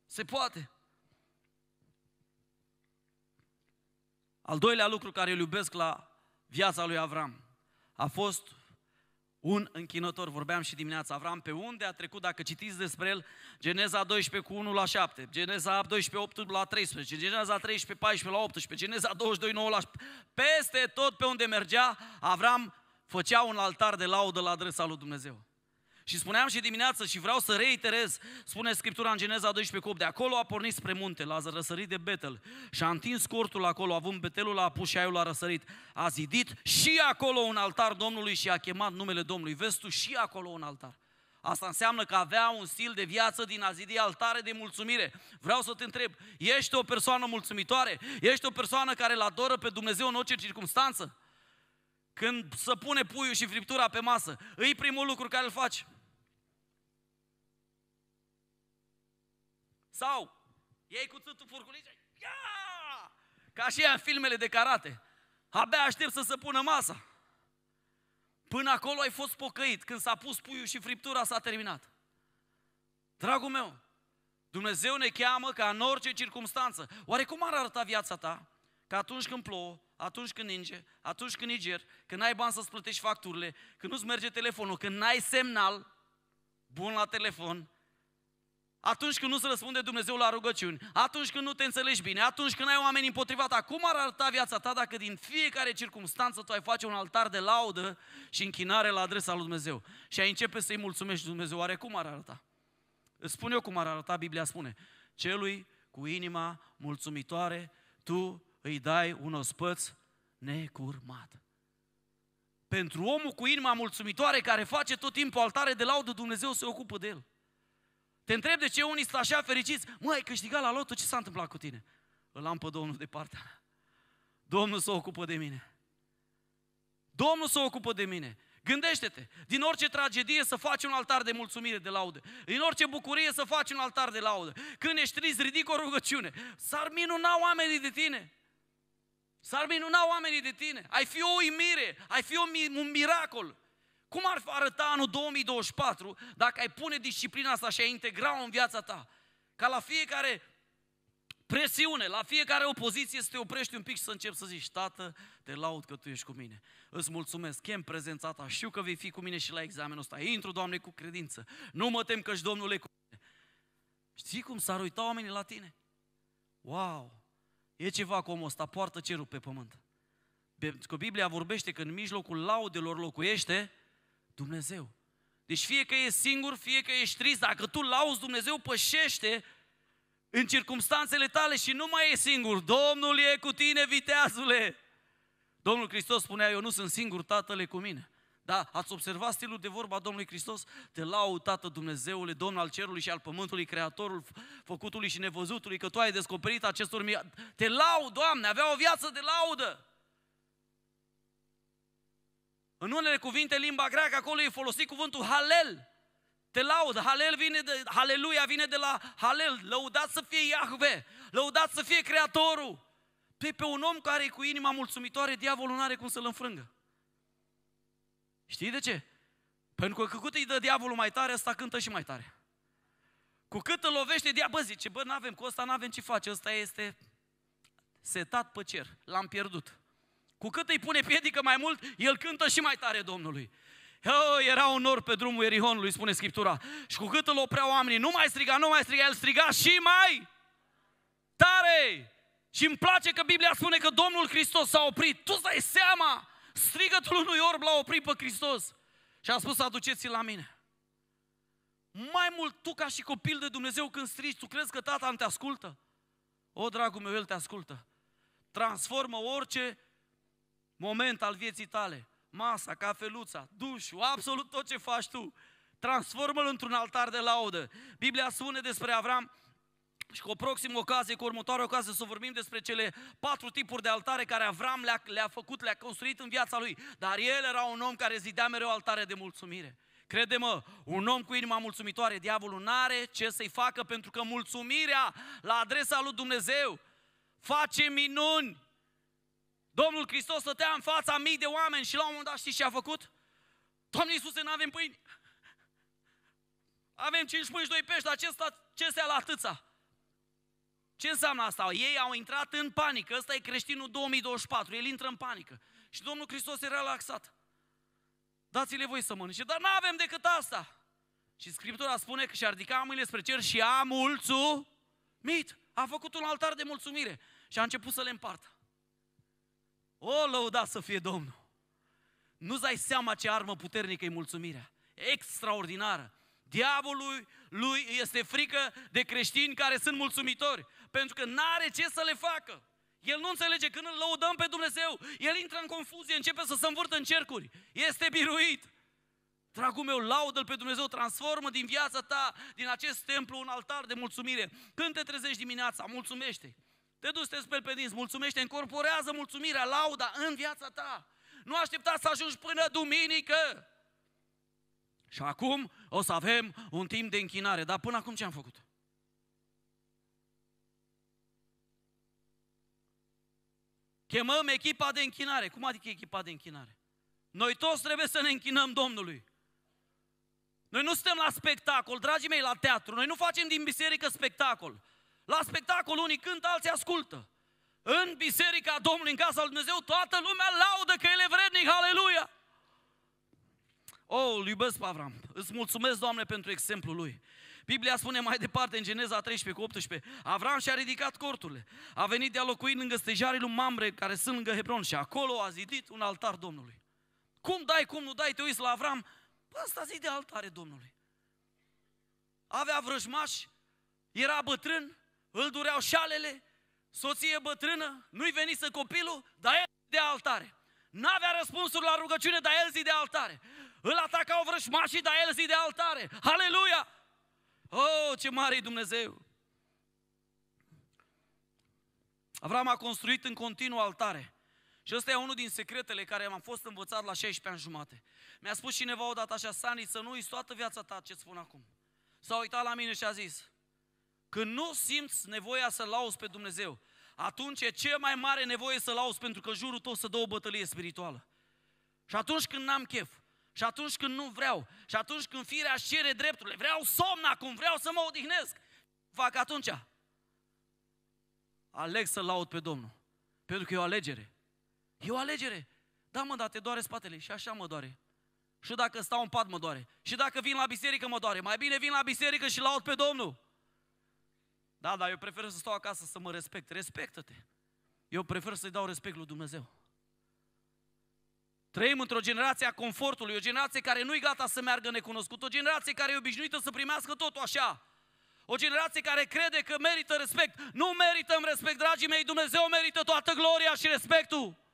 Se poate. Al doilea lucru care îl iubesc la viața lui Avram a fost un închinător. Vorbeam și dimineața, Avram pe unde a trecut, dacă citiți despre el, Geneza 12 cu 1 la 7, Geneza 12 8 la 13, Geneza 13 14 la 18, Geneza 22 9 la 7. Peste tot pe unde mergea, Avram făcea un altar de laudă la adresa lui Dumnezeu. Și spuneam și dimineață și vreau să reiterez, spune Scriptura în Geneza 12 8, de acolo a pornit spre munte, l-a răsărit de Betel și a întins cortul acolo, având Betelul, a pus și aiul a răsărit. A zidit și acolo un altar Domnului și a chemat numele Domnului. Vezi tu și acolo un altar. Asta înseamnă că avea un stil de viață din a zidi altare de mulțumire. Vreau să te întreb, ești o persoană mulțumitoare? Ești o persoană care îl adoră pe Dumnezeu în orice circunstanță? Când se pune puiul și friptura pe masă, îi primul lucru care îl faci? Sau cu cuțitul furculice, ia! Ca și ea în filmele de karate. Abia aștept să se pună masa. Până acolo ai fost pocăit. Când s-a pus puiul și friptura, s-a terminat. Dragul meu, Dumnezeu ne cheamă ca în orice circunstanță. Oare cum ar arăta viața ta? Că atunci când plouă, atunci când ninge, atunci când niger, când ai bani să-ți plătești facturile, când nu-ți merge telefonul, când n-ai semnal bun la telefon, atunci când nu se răspunde Dumnezeu la rugăciuni, atunci când nu te înțelegi bine, atunci când ai oameni împotriva ta, cum ar arăta viața ta dacă din fiecare circunstanță tu ai face un altar de laudă și închinare la adresa lui Dumnezeu și ai începe să-i mulțumești Dumnezeu? Oare cum ar arăta? Îți spun eu cum ar arăta, Biblia spune, celui cu inima mulțumitoare, tu îi dai un ospăț necurmat. Pentru omul cu inima mulțumitoare care face tot timpul altare de laudă, Dumnezeu se ocupă de el. Te întreb de ce unii sunt așa fericiți. Mă, ai câștigat la lotul, ce s-a întâmplat cu tine? Îl am pe Domnul de partea mea. Domnul se s-o ocupă de mine. Domnul se s-o ocupă de mine. Gândește-te, din orice tragedie să faci un altar de mulțumire de laudă. Din orice bucurie să faci un altar de laudă. Când ești trist, ridic o rugăciune. S-ar minuna oamenii de tine. S-ar minuna oamenii de tine. Ai fi o uimire, ai fi un miracol. Cum ar arăta anul 2024 dacă ai pune disciplina asta și ai integra-o în viața ta? Ca la fiecare presiune, la fiecare opoziție să te oprești un pic și să începi să zici, tată, te laud că tu ești cu mine, îți mulțumesc, chem prezența ta, știu că vei fi cu mine și la examenul ăsta, intru, Doamne, cu credință, nu mă tem că-și Domnul e cu mine. Știi cum s-ar uita oamenii la tine? Wow, e ceva cu omul ăsta, poartă cerul pe pământ. Că Biblia vorbește că în mijlocul laudelor locuiește Dumnezeu. Deci fie că e singur, fie că ești trist, dacă tu lauzi Dumnezeu, pășește în circumstanțele tale și nu mai e singur. Domnul e cu tine, viteazule! Domnul Hristos spunea, eu nu sunt singur, Tatăl e cu mine. Da, ați observat stilul de vorba Domnului Hristos? Te lau, Tată Dumnezeule, Domn al Cerului și al Pământului, Creatorul Făcutului și Nevăzutului, că Tu ai descoperit acestor mii. Te lau, Doamne, avea o viață de laudă. În unele cuvinte, limba greacă, acolo e folosit cuvântul halel. Te laud, halel vine de, haleluia vine de la halel, lăudat să fie Iahve, lăudat să fie Creatorul. Pe, pe un om care e cu inima mulțumitoare, diavolul nu are cum să-l înfrângă. Știi de ce? Pentru că cât îi dă diavolul mai tare, ăsta cântă și mai tare. Cu cât îl lovește diavolul, bă, zice, bă, n-avem, cu ăsta n-avem ce face, ăsta este setat pe cer, l-am pierdut. Cu cât îi pune piedică mai mult, el cântă și mai tare Domnului. Oh, era un nor pe drumul Erihonului, spune Scriptura. Și cu cât îl opreau oamenii, nu mai striga, nu mai striga, el striga și mai tare. Și îmi place că Biblia spune că Domnul Hristos s-a oprit. Tu dai seama, strigătul unui orb l-a oprit pe Hristos. Și a spus, aduceți-l la mine. Mai mult tu ca și copil de Dumnezeu când strigi, tu crezi că tata nu te ascultă? O, dragul meu, El te ascultă. Transformă orice moment al vieții tale, masa, cafeluța, dușul, absolut tot ce faci tu, transformă-l într-un altar de laudă. Biblia spune despre Avram și cu o proximă ocazie, cu următoarea ocazie să vorbim despre cele patru tipuri de altare care Avram le-a, le făcut, le-a construit în viața lui. Dar el era un om care zidea mereu altare de mulțumire. Crede-mă, un om cu inima mulțumitoare, diavolul n-are ce să-i facă pentru că mulțumirea la adresa lui Dumnezeu face minuni. Domnul Hristos stătea în fața mii de oameni și la un moment dat știți ce a făcut? Doamne Iisuse, nu avem pâini. Avem cinci pâini și doi pești, dar ce, sta, ce se la atâța? Ce înseamnă asta? Ei au intrat în panică, ăsta e creștinul 2024, el intră în panică. Și Domnul Hristos e relaxat. Dați-le voi să mănânce, dar nu avem decât asta. Și Scriptura spune că și-a ridicat mâinile spre cer și a mulțumit. A făcut un altar de mulțumire și a început să le împartă. O, lăuda să fie Domnul! Nu-ți dai seama ce armă puternică e mulțumirea. Extraordinară. Diavolul lui este frică de creștini care sunt mulțumitori, pentru că n-are ce să le facă. El nu înțelege când îl lăudăm pe Dumnezeu, el intră în confuzie, începe să se învârtă în cercuri. Este biruit. Dragul meu, laudă-L pe Dumnezeu, transformă din viața ta, din acest templu, un altar de mulțumire. Când te trezești dimineața, mulțumește te duci, te speli pe dinți, mulțumește, încorporează mulțumirea, lauda în viața ta. Nu aștepta să ajungi până duminică. Și acum o să avem un timp de închinare. Dar până acum ce am făcut? Chemăm echipa de închinare. Cum adică echipa de închinare? Noi toți trebuie să ne închinăm Domnului. Noi nu suntem la spectacol, dragii mei, la teatru. Noi nu facem din biserică spectacol. La spectacol unii cânt, alții ascultă. În biserica Domnului, în casa lui Dumnezeu, toată lumea laudă că el e vrednic, aleluia! Oh, îl iubesc pe Avram. Îți mulțumesc, Doamne, pentru exemplul lui. Biblia spune mai departe în Geneza 13 cu 18, Avram și-a ridicat corturile, a venit de a locui lângă stejarii lui Mamre, care sunt lângă Hebron, și acolo a zidit un altar Domnului. Cum dai, cum nu dai, te uiți la Avram, bă, ăsta zi de altare Domnului. Avea vrăjmași, era bătrân, îl dureau șalele, soție bătrână, nu-i să copilul, dar el de altare. N-avea răspunsuri la rugăciune, dar el zi de altare. Îl atacau vrășmașii, dar el zi de altare. Aleluia! Oh, ce mare e Dumnezeu! Avram a construit în continuu altare. Și ăsta e unul din secretele care am fost învățat la 16 ani jumate. Mi-a spus cineva odată așa, Sani, să nu uiți toată viața ta ce spun acum. S-a uitat la mine și a zis, când nu simți nevoia să lauzi pe Dumnezeu, atunci e cea mai mare nevoie să lauzi pentru că jurul tău să dă o bătălie spirituală. Și atunci când n-am chef, și atunci când nu vreau, și atunci când firea își cere drepturile, vreau somn acum, vreau să mă odihnesc, fac atunci. Aleg să laud pe Domnul, pentru că e o alegere. E o alegere. Da, mă, dar te doare spatele și așa mă doare. Și dacă stau în pat mă doare. Și dacă vin la biserică mă doare. Mai bine vin la biserică și laud pe Domnul. Da, dar eu prefer să stau acasă să mă respect. Respectă-te. Eu prefer să-i dau respect lui Dumnezeu. Trăim într-o generație a confortului, o generație care nu-i gata să meargă necunoscut, o generație care e obișnuită să primească totul așa. O generație care crede că merită respect. Nu merităm respect, dragii mei, Dumnezeu merită toată gloria și respectul.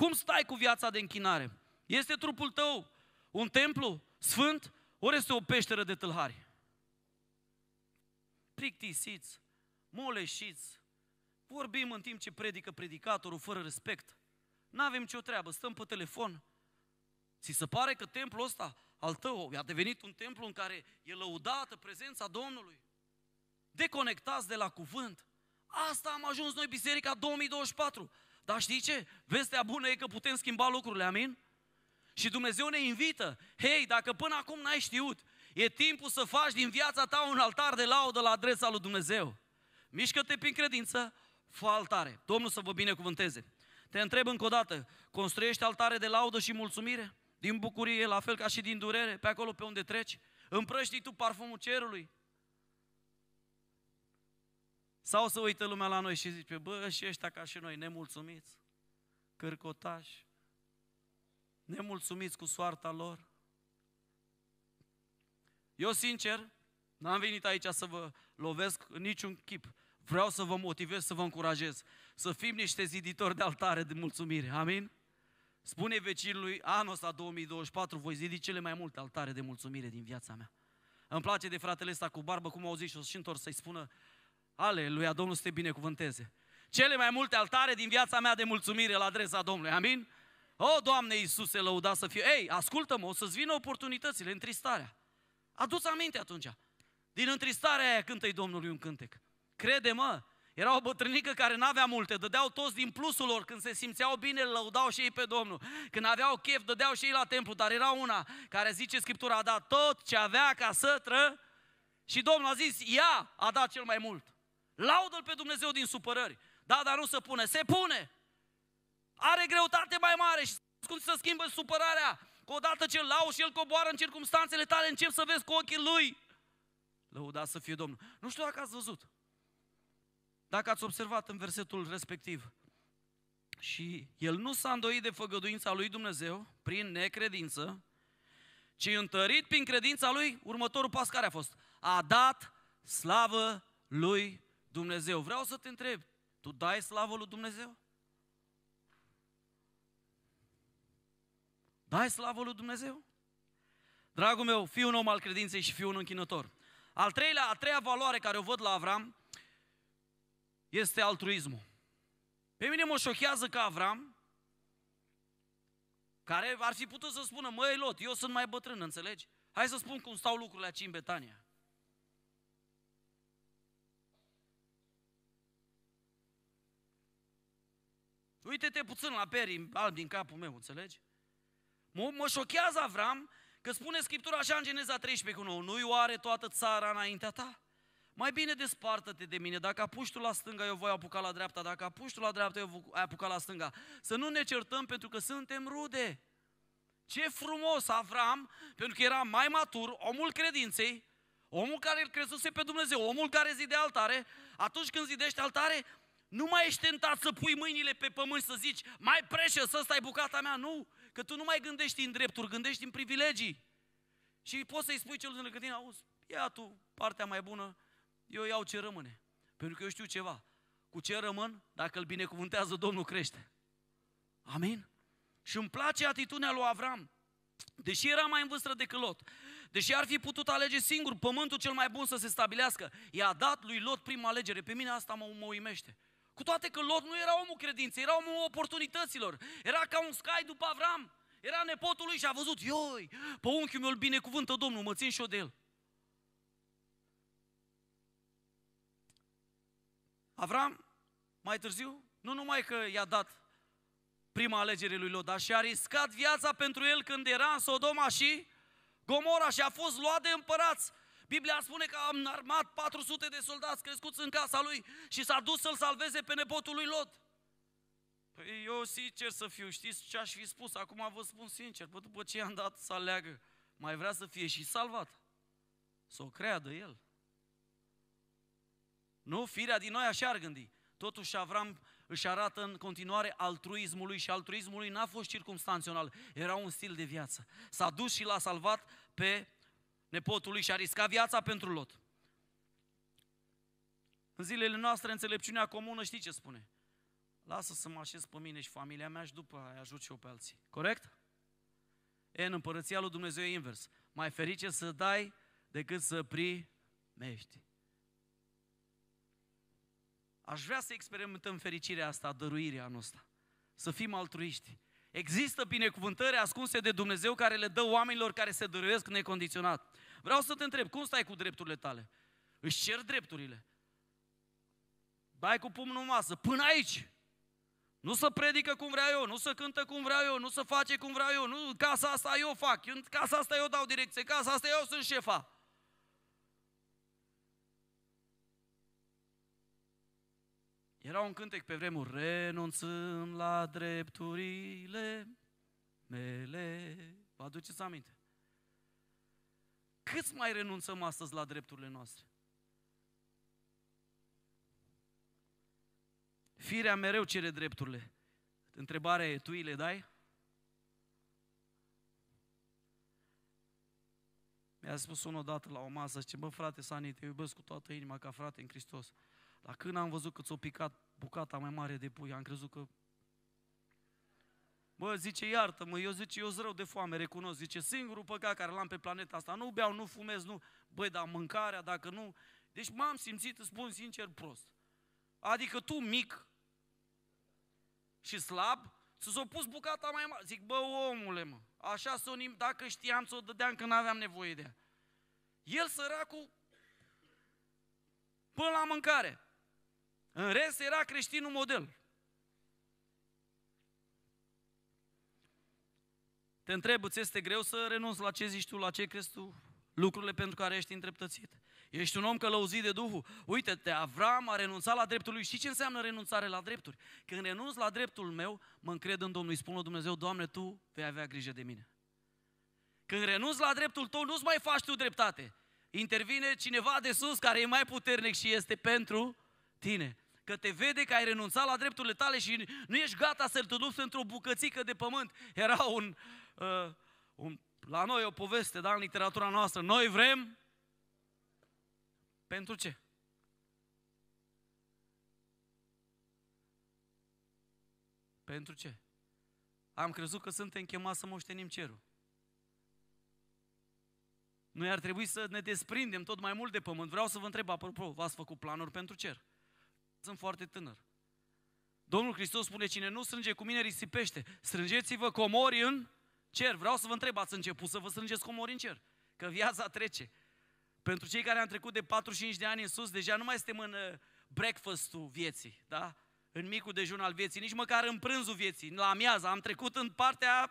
Cum stai cu viața de închinare? Este trupul tău un templu sfânt ori este o peșteră de tâlhari? Plictisiți, moleșiți, vorbim în timp ce predică predicatorul fără respect. N-avem ce o treabă, stăm pe telefon. Ți se pare că templul ăsta al tău a devenit un templu în care e lăudată prezența Domnului? Deconectați de la cuvânt. Asta am ajuns noi, Biserica 2024. Dar știi ce? Vestea bună e că putem schimba lucrurile, amin? Și Dumnezeu ne invită. Hei, dacă până acum n-ai știut, e timpul să faci din viața ta un altar de laudă la adresa lui Dumnezeu. Mișcă-te prin credință, fă altare. Domnul să vă binecuvânteze. Te întreb încă o dată, construiești altare de laudă și mulțumire? Din bucurie, la fel ca și din durere, pe acolo pe unde treci? Împrăștii tu parfumul cerului? Sau să uită lumea la noi și zice, bă, și ăștia ca și noi, nemulțumiți, cărcotași, nemulțumiți cu soarta lor. Eu, sincer, n-am venit aici să vă lovesc în niciun chip. Vreau să vă motivez, să vă încurajez, să fim niște ziditori de altare de mulțumire. Amin? Spune vecinului, anul ăsta 2024 voi zidi cele mai multe altare de mulțumire din viața mea. Îmi place de fratele ăsta cu barbă, cum au zis și o și întors să-i spună, Aleluia, Domnul să te binecuvânteze. Cele mai multe altare din viața mea de mulțumire la adresa Domnului, amin? O, Doamne Iisuse, lăuda să fie. Ei, ascultă-mă, o să-ți vină oportunitățile, întristarea. Adu-ți aminte atunci. Din întristarea aia cântă-i Domnului un cântec. Crede-mă, era o bătrânică care n-avea multe, dădeau toți din plusul lor, când se simțeau bine, lăudau și ei pe Domnul. Când aveau chef, dădeau și ei la templu, dar era una care zice Scriptura, a dat tot ce avea ca să tră și Domnul a zis, ea a dat cel mai mult. Laudă-L pe Dumnezeu din supărări. Da, dar nu se pune. Se pune! Are greutate mai mare și cum să schimbă supărarea. Că odată ce lau și el coboară în circumstanțele tale, încep să vezi cu ochii lui. Lăuda să fie Domnul. Nu știu dacă ați văzut. Dacă ați observat în versetul respectiv. Și el nu s-a îndoit de făgăduința lui Dumnezeu prin necredință, ci întărit prin credința lui, următorul pas care a fost? A dat slavă lui Dumnezeu. Vreau să te întreb, tu dai slavă lui Dumnezeu? Dai slavă lui Dumnezeu? Dragul meu, fii un om al credinței și fii un închinător. Al treilea, a treia valoare care o văd la Avram este altruismul. Pe mine mă șochează că Avram, care ar fi putut să spună, măi Lot, eu sunt mai bătrân, înțelegi? Hai să spun cum stau lucrurile aici în Betania. Uite-te puțin la perii albi din capul meu, înțelegi? Mă, mă șochează Avram că spune Scriptura așa în Geneza 13 cu 9, nu-i oare toată țara înaintea ta? Mai bine despartă-te de mine, dacă apuci tu la stânga, eu voi apuca la dreapta, dacă apuci tu la dreapta, eu voi apuca la stânga. Să nu ne certăm pentru că suntem rude. Ce frumos Avram, pentru că era mai matur, omul credinței, omul care îl crezuse pe Dumnezeu, omul care zidea altare, atunci când zidește altare, nu mai ești tentat să pui mâinile pe pământ să zici, mai preșă, să stai bucata mea, nu. Că tu nu mai gândești în drepturi, gândești în privilegii. Și poți să-i spui celor lângă tine, auzi, ia tu partea mai bună, eu iau ce rămâne. Pentru că eu știu ceva, cu ce rămân, dacă îl binecuvântează Domnul crește. Amin? Și îmi place atitudinea lui Avram. Deși era mai în vârstă decât Lot, deși ar fi putut alege singur pământul cel mai bun să se stabilească, i-a dat lui Lot prima alegere. Pe mine asta mă, mă uimește. Cu toate că Lot nu era omul credinței, era omul oportunităților. Era ca un scai după Avram. Era nepotul lui și a văzut, ioi, pe unchiul meu îl binecuvântă Domnul, mă țin și eu de el. Avram, mai târziu, nu numai că i-a dat prima alegere lui Lot, dar și-a riscat viața pentru el când era în Sodoma și Gomora și a fost luat de împărați. Biblia spune că am armat 400 de soldați crescuți în casa lui și s-a dus să-l salveze pe nepotul lui Lot. Păi eu sincer să fiu, știți ce aș fi spus? Acum vă spun sincer, bă, după ce i-am dat să aleagă, mai vrea să fie și salvat. Să o creadă el. Nu, firea din noi așa ar gândi. Totuși Avram își arată în continuare altruismului și altruismului n-a fost circumstanțional, era un stil de viață. S-a dus și l-a salvat pe nepotului și a riscat viața pentru Lot. În zilele noastre, înțelepciunea comună, știi ce spune? Lasă să mă așez pe mine și familia mea și după aia ajut și eu pe alții. Corect? E, în împărăția lui Dumnezeu e invers. Mai ferice să dai decât să primești. Aș vrea să experimentăm fericirea asta, dăruirea noastră. Să fim altruiști Există binecuvântări ascunse de Dumnezeu care le dă oamenilor care se dăruiesc necondiționat. Vreau să te întreb, cum stai cu drepturile tale? Își cer drepturile. Dai cu pumnul în masă, până aici. Nu să predică cum vreau eu, nu să cântă cum vreau eu, nu să face cum vreau eu, nu casa asta eu fac, casa asta eu dau direcție, casa asta eu sunt șefa. Era un cântec pe vremuri, renunțând la drepturile mele. Vă aduceți aminte? Cât mai renunțăm astăzi la drepturile noastre? Firea mereu cere drepturile. Întrebarea e, tu îi le dai? Mi-a spus unul odată la o masă, zice, bă frate Sani, te iubesc cu toată inima ca frate în Hristos. Dar când am văzut că ți-o picat bucata mai mare de pui, am crezut că... Bă, zice, iartă-mă, eu zice, eu sunt rău de foame, recunosc. Zice, singurul păcat care l-am pe planeta asta, nu beau, nu fumez, nu... Băi, dar mâncarea, dacă nu... Deci m-am simțit, îți spun sincer, prost. Adică tu, mic și slab, să s-o pus bucata mai mare. Zic, bă, omule, mă, așa să o nim- dacă știam să o dădeam când aveam nevoie de ea. El, săracul, până la mâncare. În rest era creștinul model. Te întreb, ți este greu să renunți la ce zici tu, la ce crezi tu, lucrurile pentru care ești întreptățit. Ești un om călăuzit de Duhul. Uite-te, Avram a renunțat la dreptul lui. Și ce înseamnă renunțare la drepturi? Când renunț la dreptul meu, mă încred în Domnul. Îi spun lui Dumnezeu, Doamne, Tu vei avea grijă de mine. Când renunț la dreptul tău, nu-ți mai faci tu dreptate. Intervine cineva de sus care e mai puternic și este pentru tine. Că te vede că ai renunțat la drepturile tale și nu ești gata să-l te duci într-o bucățică de pământ. Era un, uh, un, la noi o poveste, da, în literatura noastră. Noi vrem pentru ce? Pentru ce? Am crezut că suntem chemați să moștenim cerul. Noi ar trebui să ne desprindem tot mai mult de pământ. Vreau să vă întreb, apropo, v-ați făcut planuri pentru cer? sunt foarte tânăr. Domnul Hristos spune, cine nu strânge cu mine risipește, strângeți-vă comori în cer. Vreau să vă întreb, ați început să vă strângeți comori în cer? Că viața trece. Pentru cei care am trecut de 45 de ani în sus, deja nu mai suntem în uh, breakfastul vieții, da? În micul dejun al vieții, nici măcar în prânzul vieții, la amiază. Am trecut în partea...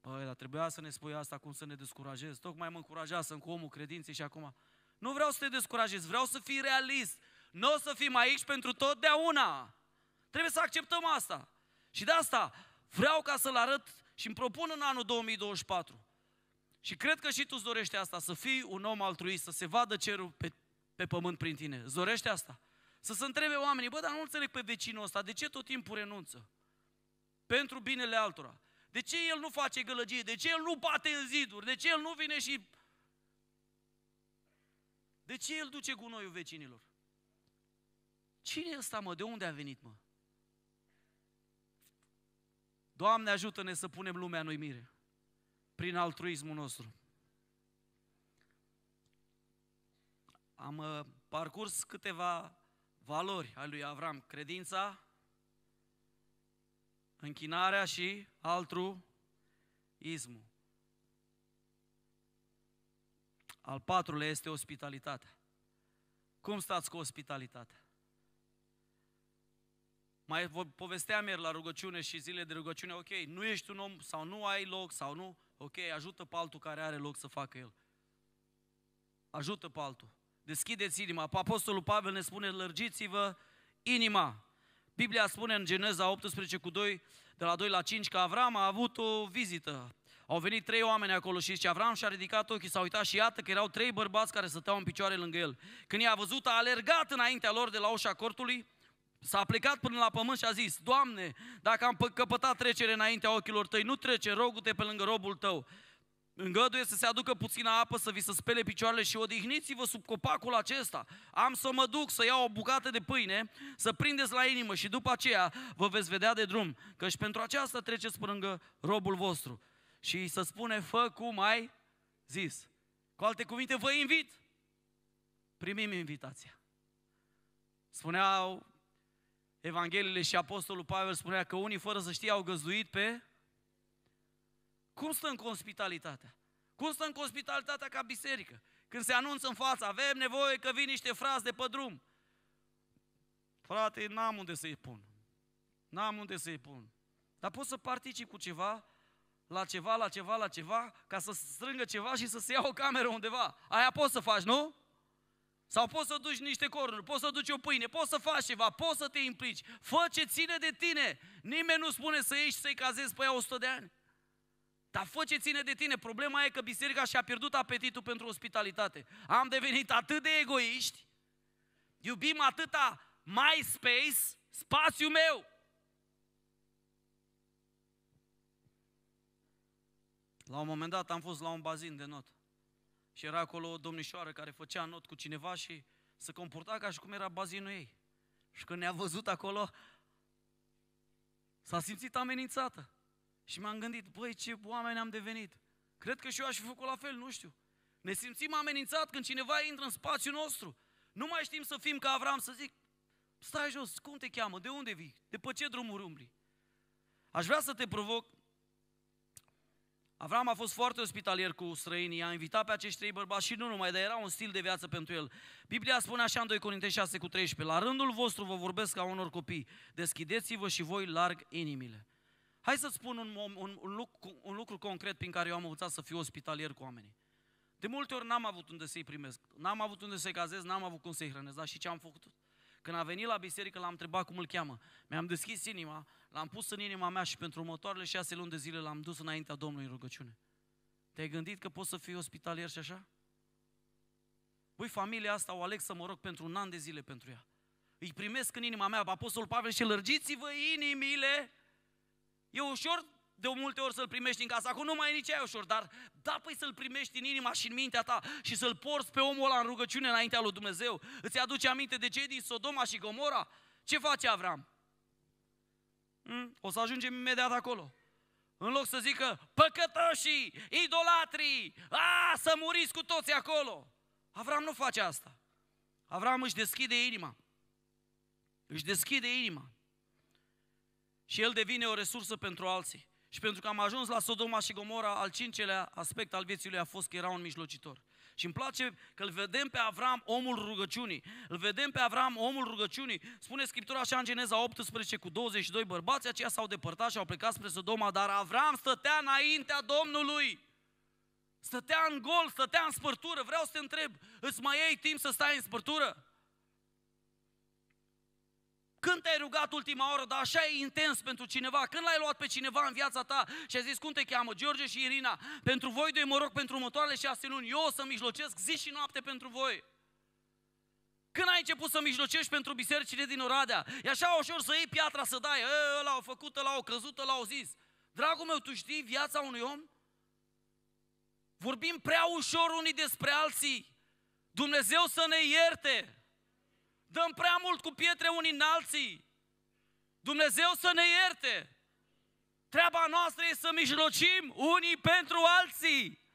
Păi, dar trebuia să ne spui asta, cum să ne descurajez. Tocmai mă încuraja să cu omul credinței și acum... Nu vreau să te descurajezi, vreau să fii realist. Nu o să fim aici pentru totdeauna. Trebuie să acceptăm asta. Și de asta vreau ca să-l arăt și îmi propun în anul 2024. Și cred că și tu îți dorești asta, să fii un om altruist, să se vadă cerul pe, pe pământ prin tine. Îți dorești asta? Să se întrebe oamenii, bă, dar nu înțeleg pe vecinul ăsta, de ce tot timpul renunță? Pentru binele altora. De ce el nu face gălăgie? De ce el nu bate în ziduri? De ce el nu vine și de ce el duce gunoiul vecinilor? Cine e ăsta, mă? De unde a venit, mă? Doamne, ajută-ne să punem lumea în uimire prin altruismul nostru. Am uh, parcurs câteva valori ale lui Avram, credința, închinarea și altruismul. Al patrulea este ospitalitatea. Cum stați cu ospitalitatea? Mai povesteam ieri la rugăciune și zile de rugăciune, ok, nu ești un om sau nu ai loc sau nu, ok, ajută pe altul care are loc să facă el. Ajută pe altul. Deschideți inima. Apostolul Pavel ne spune, lărgiți-vă inima. Biblia spune în Geneza 18 cu 2, de la 2 la 5, că Avram a avut o vizită au venit trei oameni acolo și zice, Avram și-a ridicat ochii, s-a uitat și iată că erau trei bărbați care stăteau în picioare lângă el. Când i-a văzut, a alergat înaintea lor de la ușa cortului, S-a plecat până la pământ și a zis, Doamne, dacă am căpătat trecere înaintea ochilor tăi, nu trece rogu te pe lângă robul tău. Îngăduie să se aducă puțină apă să vi se spele picioarele și odihniți-vă sub copacul acesta. Am să mă duc să iau o bucată de pâine, să prindeți la inimă și după aceea vă veți vedea de drum, căci pentru aceasta treceți pe lângă robul vostru și să spune, fă cum ai zis. Cu alte cuvinte, vă invit. Primim invitația. Spuneau Evangheliile și Apostolul Pavel spunea că unii fără să știe au găzduit pe... Cum stăm cu ospitalitatea? Cum stăm cu ospitalitatea ca biserică? Când se anunță în față, avem nevoie că vin niște frați de pe drum. Frate, n-am unde să-i pun. N-am unde să-i pun. Dar pot să particip cu ceva la ceva, la ceva, la ceva, ca să strângă ceva și să se ia o cameră undeva. Aia poți să faci, nu? Sau poți să duci niște cornuri, poți să duci o pâine, poți să faci ceva, poți să te implici. Fă ce ține de tine. Nimeni nu spune să ieși să-i cazezi pe ea 100 de ani. Dar fă ce ține de tine. Problema e că biserica și-a pierdut apetitul pentru ospitalitate. Am devenit atât de egoiști, iubim atâta MySpace, spațiu meu. La un moment dat am fost la un bazin de not și era acolo o domnișoară care făcea not cu cineva și se comporta ca și cum era bazinul ei. Și când ne-a văzut acolo, s-a simțit amenințată. Și m-am gândit, băi, ce oameni am devenit. Cred că și eu aș fi făcut la fel, nu știu. Ne simțim amenințat când cineva intră în spațiul nostru. Nu mai știm să fim ca Avram, să zic, stai jos, cum te cheamă, de unde vii, de pe ce drumuri umbli? Aș vrea să te provoc Avram a fost foarte ospitalier cu străinii, a invitat pe acești trei bărbați și nu numai, dar era un stil de viață pentru el. Biblia spune așa în 2 Corinteni 6 cu 13, la rândul vostru vă vorbesc ca unor copii, deschideți-vă și voi larg inimile. Hai să-ți spun un, un, un, lucru, un lucru concret prin care eu am învățat să fiu ospitalier cu oamenii. De multe ori n-am avut unde să-i primesc, n-am avut unde să-i cazez, n-am avut cum să-i hrănesc, dar și ce am făcut? Când a venit la biserică, l-am întrebat cum îl cheamă. Mi-am deschis inima, l-am pus în inima mea și pentru următoarele șase luni de zile l-am dus înaintea Domnului în rugăciune. Te-ai gândit că poți să fii ospitalier și așa? Păi familia asta o aleg să mă rog pentru un an de zile pentru ea. Îi primesc în inima mea, Apostolul Pavel și lărgiți-vă inimile. E ușor de o multe ori să-l primești în casa. Acum nu mai e nici aia ușor, dar da, păi să-l primești în inima și în mintea ta și să-l porți pe omul ăla în rugăciune înaintea lui Dumnezeu. Îți aduce aminte de cei din Sodoma și Gomora? Ce face Avram? Hmm? O să ajungem imediat acolo. În loc să zică, păcătoșii, idolatrii, a, să muriți cu toți acolo. Avram nu face asta. Avram își deschide inima. Își deschide inima. Și el devine o resursă pentru alții. Și pentru că am ajuns la Sodoma și Gomora, al cincelea aspect al vieții lui a fost că era un mijlocitor. Și îmi place că îl vedem pe Avram, omul rugăciunii. Îl vedem pe Avram, omul rugăciunii. Spune Scriptura așa în Geneza 18 cu 22, bărbații aceia s-au depărtat și au plecat spre Sodoma, dar Avram stătea înaintea Domnului. Stătea în gol, stătea în spărtură. Vreau să te întreb, îți mai iei timp să stai în spărtură? Când te-ai rugat ultima oră, dar așa e intens pentru cineva, când l-ai luat pe cineva în viața ta și ai zis, cum te cheamă, George și Irina, pentru voi doi mă rog pentru următoarele șase luni, eu o să mijlocesc zi și noapte pentru voi. Când ai început să mijlocești pentru bisericile din Oradea, e așa ușor să iei piatra să dai, ă, ăla au făcut, ăla au căzut, ăla au zis. Dragul meu, tu știi viața unui om? Vorbim prea ușor unii despre alții. Dumnezeu să ne ierte! Dăm prea mult cu pietre unii în alții. Dumnezeu să ne ierte. Treaba noastră e să mijlocim unii pentru alții.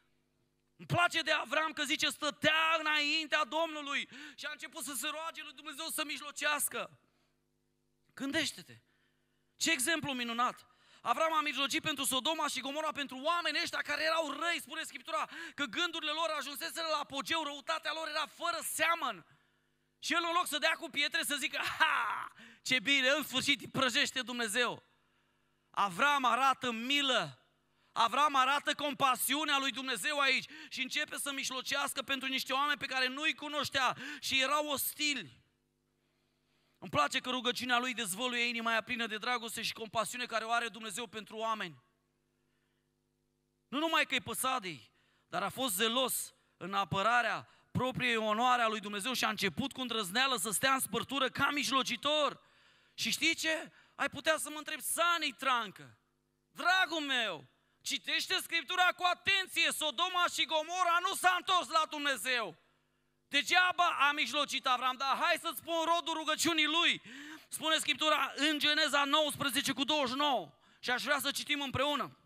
Îmi place de Avram că zice, stătea înaintea Domnului și a început să se roage lui Dumnezeu să mijlocească. Gândește-te! Ce exemplu minunat! Avram a mijlocit pentru Sodoma și Gomora, pentru oameni ăștia care erau răi, spune Scriptura, că gândurile lor ajunseseră la apogeu, răutatea lor era fără seamăn. Și el în loc să dea cu pietre să zică, ha, ce bine, în sfârșit îi prăjește Dumnezeu. Avram arată milă, Avram arată compasiunea lui Dumnezeu aici și începe să mișlocească pentru niște oameni pe care nu-i cunoștea și erau ostili. Îmi place că rugăciunea lui dezvăluie inima aia plină de dragoste și compasiune care o are Dumnezeu pentru oameni. Nu numai că-i păsadei, dar a fost zelos în apărarea proprie onoare a lui Dumnezeu și a început cu îndrăzneală să stea în spărtură ca mijlocitor. Și știi ce? Ai putea să mă întrebi, Sani Trancă, dragul meu, citește Scriptura cu atenție, Sodoma și Gomora nu s-a întors la Dumnezeu. Degeaba a mijlocit Avram, dar hai să-ți spun rodul rugăciunii lui. Spune Scriptura în Geneza 19 cu 29 și aș vrea să citim împreună.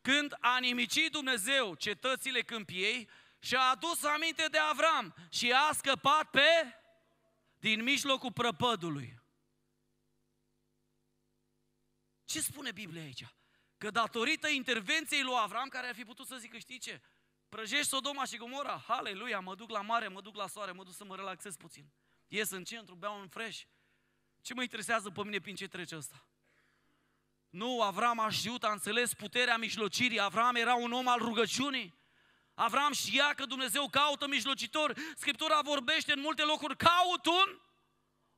Când a nimicit Dumnezeu cetățile câmpiei, și a adus aminte de Avram și a scăpat pe din mijlocul prăpădului. Ce spune Biblia aici? Că datorită intervenției lui Avram, care ar fi putut să zică, știi ce? Prăjești Sodoma și Gomora, haleluia, mă duc la mare, mă duc la soare, mă duc să mă relaxez puțin. Ies în centru, beau un fresh. Ce mă interesează pe mine prin ce trece ăsta? Nu, Avram a știut, a înțeles puterea mijlocirii. Avram era un om al rugăciunii. Avram știa că Dumnezeu caută mijlocitor. Scriptura vorbește în multe locuri, caut un,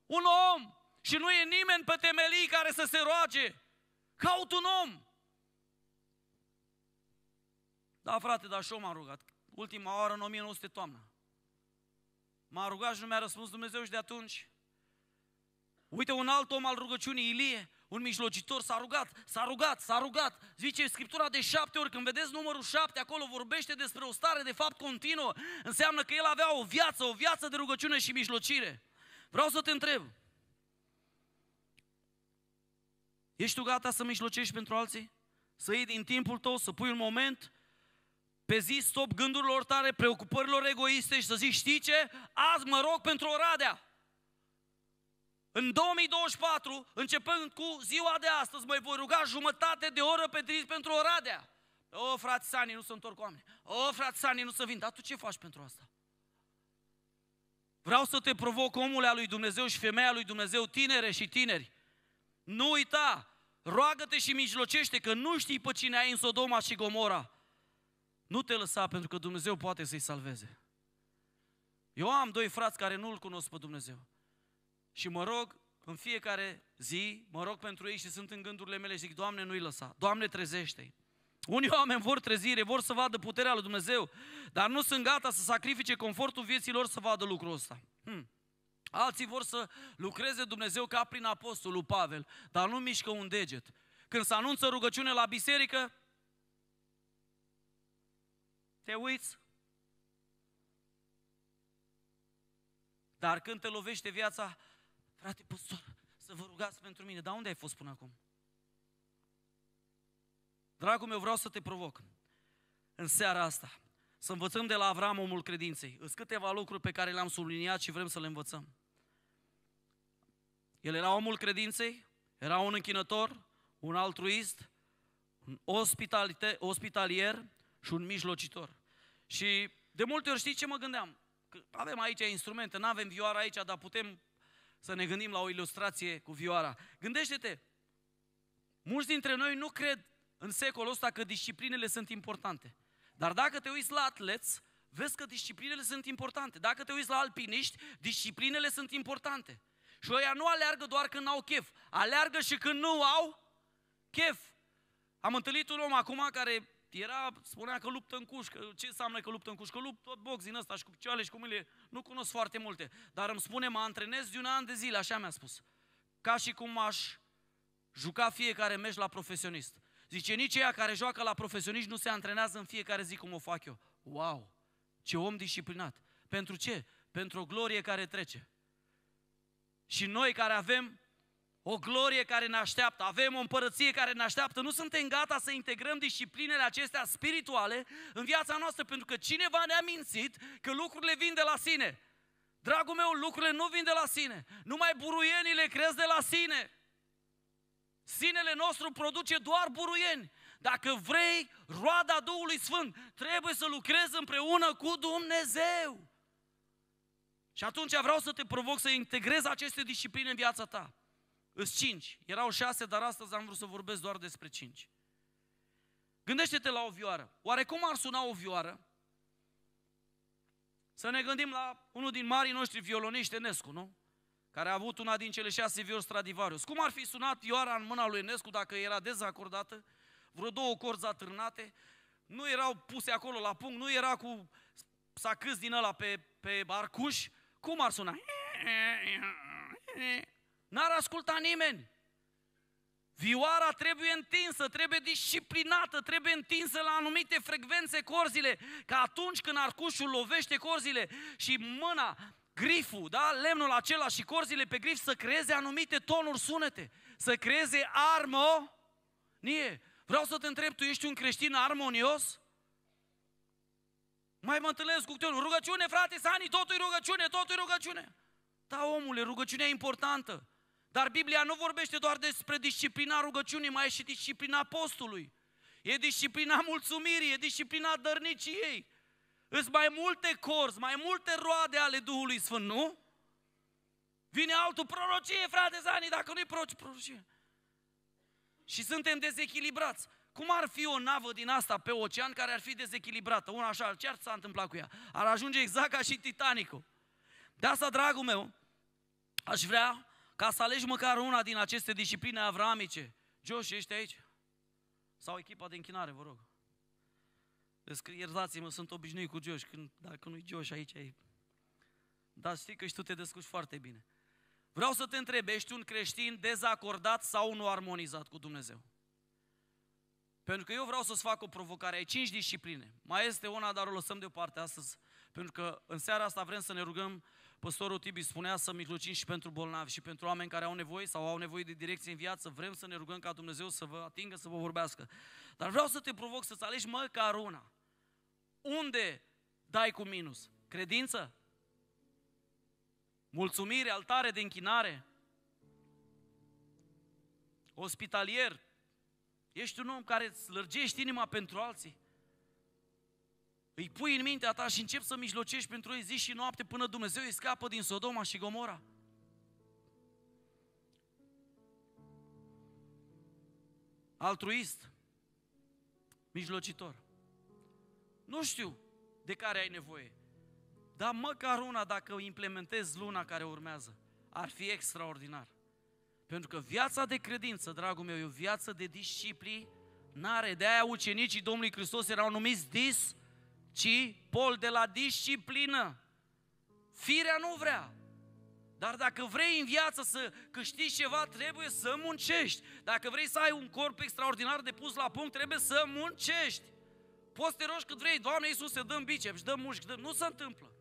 un om. Și nu e nimeni pe temelii care să se roage. Caut un om. Da, frate, dar și eu m-am rugat. Ultima oară în 1900 toamna. M-a rugat și nu mi-a răspuns Dumnezeu și de atunci. Uite un alt om al rugăciunii, Ilie, un mijlocitor s-a rugat, s-a rugat, s-a rugat. Zice Scriptura de șapte ori, când vedeți numărul șapte, acolo vorbește despre o stare de fapt continuă. Înseamnă că el avea o viață, o viață de rugăciune și mijlocire. Vreau să te întreb. Ești tu gata să mijlocești pentru alții? Să iei din timpul tău, să pui un moment pe zi stop gândurilor tare, preocupărilor egoiste și să zici, știi ce? Azi mă rog pentru Oradea. În 2024, începând cu ziua de astăzi, mă voi ruga jumătate de oră pe trist pentru Oradea. O, frate Sani, nu se întorc oameni. O, frate Sani, nu se vin. Dar tu ce faci pentru asta? Vreau să te provoc, omule a lui Dumnezeu și femeia lui Dumnezeu, tinere și tineri. Nu uita, roagă-te și mijlocește că nu știi pe cine ai în Sodoma și Gomora. Nu te lăsa pentru că Dumnezeu poate să-i salveze. Eu am doi frați care nu-L cunosc pe Dumnezeu. Și mă rog în fiecare zi, mă rog pentru ei și sunt în gândurile mele și zic, Doamne, nu-i lăsa, Doamne, trezește-i. Unii oameni vor trezire, vor să vadă puterea lui Dumnezeu, dar nu sunt gata să sacrifice confortul vieții lor să vadă lucrul ăsta. Hmm. Alții vor să lucreze Dumnezeu ca prin apostolul Pavel, dar nu mișcă un deget. Când se anunță rugăciune la biserică, te uiți. Dar când te lovește viața frate păstor, să vă rugați pentru mine. Dar unde ai fost până acum? Dragul meu, vreau să te provoc în seara asta. Să învățăm de la Avram, omul credinței. Îs câteva lucruri pe care le-am subliniat și vrem să le învățăm. El era omul credinței, era un închinător, un altruist, un ospitalier și un mijlocitor. Și de multe ori știi ce mă gândeam? Că avem aici instrumente, nu avem vioară aici, dar putem să ne gândim la o ilustrație cu vioara. Gândește-te, mulți dintre noi nu cred în secolul ăsta că disciplinele sunt importante. Dar dacă te uiți la atleți, vezi că disciplinele sunt importante. Dacă te uiți la alpiniști, disciplinele sunt importante. Și ăia nu aleargă doar când au chef, aleargă și când nu au chef. Am întâlnit un om acum care era, spunea că luptă în cușcă. Ce înseamnă că luptă în cușcă? Lupt tot box din ăsta și cu picioarele și cu mâinile. Nu cunosc foarte multe. Dar îmi spune, mă antrenez de un an de zile, așa mi-a spus. Ca și cum aș juca fiecare meci la profesionist. Zice, nici ea care joacă la profesionist nu se antrenează în fiecare zi cum o fac eu. Wow! Ce om disciplinat! Pentru ce? Pentru o glorie care trece. Și noi care avem o glorie care ne așteaptă, avem o împărăție care ne așteaptă, nu suntem gata să integrăm disciplinele acestea spirituale în viața noastră, pentru că cineva ne-a mințit că lucrurile vin de la sine. Dragul meu, lucrurile nu vin de la sine, numai buruienile cresc de la sine. Sinele nostru produce doar buruieni. Dacă vrei roada Duhului Sfânt, trebuie să lucrezi împreună cu Dumnezeu. Și atunci vreau să te provoc să integrezi aceste discipline în viața ta. Îs cinci. Erau șase, dar astăzi am vrut să vorbesc doar despre cinci. Gândește-te la o vioară. Oare cum ar suna o vioară? Să ne gândim la unul din marii noștri violoniști, Enescu, nu? Care a avut una din cele șase viori Stradivarius. Cum ar fi sunat vioara în mâna lui Enescu dacă era dezacordată? Vreo două corzi atârnate? Nu erau puse acolo la punct? Nu era cu sacâți din ăla pe, pe barcuș? Cum ar suna? N-ar asculta nimeni. Vioara trebuie întinsă, trebuie disciplinată, trebuie întinsă la anumite frecvențe corzile, ca atunci când arcușul lovește corzile și mâna, griful, da, lemnul acela și corzile pe grif să creeze anumite tonuri sunete, să creeze Nie, Vreau să te întreb, tu ești un creștin armonios? Mai mă întâlnesc cu tine. Rugăciune, frate, Sani, totul e rugăciune, totul e rugăciune. Da, omule, rugăciunea e importantă. Dar Biblia nu vorbește doar despre disciplina rugăciunii, mai e și disciplina postului. E disciplina mulțumirii, e disciplina dărniciei. Îs mai multe corzi, mai multe roade ale Duhului Sfânt, nu? Vine altul, prorocie, frate Zani, dacă nu-i proroci, prorocie. Și suntem dezechilibrați. Cum ar fi o navă din asta pe ocean care ar fi dezechilibrată? Una așa, ce ar s-a întâmplat cu ea? Ar ajunge exact ca și Titanicul. De asta, dragul meu, aș vrea ca să alegi măcar una din aceste discipline avramice. Josh, ești aici? Sau echipa de închinare, vă rog. Iertați-mă, sunt obișnuit cu Josh. Când, dacă nu-i Josh aici, e... Dar știi că și tu te descurci foarte bine. Vreau să te întreb, ești un creștin dezacordat sau nu armonizat cu Dumnezeu? Pentru că eu vreau să-ți fac o provocare. Ai cinci discipline. Mai este una, dar o lăsăm deoparte astăzi. Pentru că în seara asta vrem să ne rugăm Păstorul Tibi spunea să miclucim și pentru bolnavi și pentru oameni care au nevoie sau au nevoie de direcție în viață. Vrem să ne rugăm ca Dumnezeu să vă atingă, să vă vorbească. Dar vreau să te provoc să-ți alegi măcar una. Unde dai cu minus? Credință? Mulțumire, altare de închinare? Ospitalier? Ești un om care îți lărgești inima pentru alții? Îi pui în mintea ta și începi să mijlocești pentru ei zi și noapte până Dumnezeu îi scapă din Sodoma și Gomora. Altruist, mijlocitor. Nu știu de care ai nevoie, dar măcar una dacă implementezi luna care urmează, ar fi extraordinar. Pentru că viața de credință, dragul meu, e o viață de n-ar n-are De aia ucenicii Domnului Hristos erau numiți dis ci pol de la disciplină. Firea nu vrea. Dar dacă vrei în viață să câștigi ceva, trebuie să muncești. Dacă vrei să ai un corp extraordinar de pus la punct, trebuie să muncești. Poți să te rogi cât vrei, Doamne Iisus Iisuse, dăm biceps, dăm mușchi, dă... Nu se întâmplă.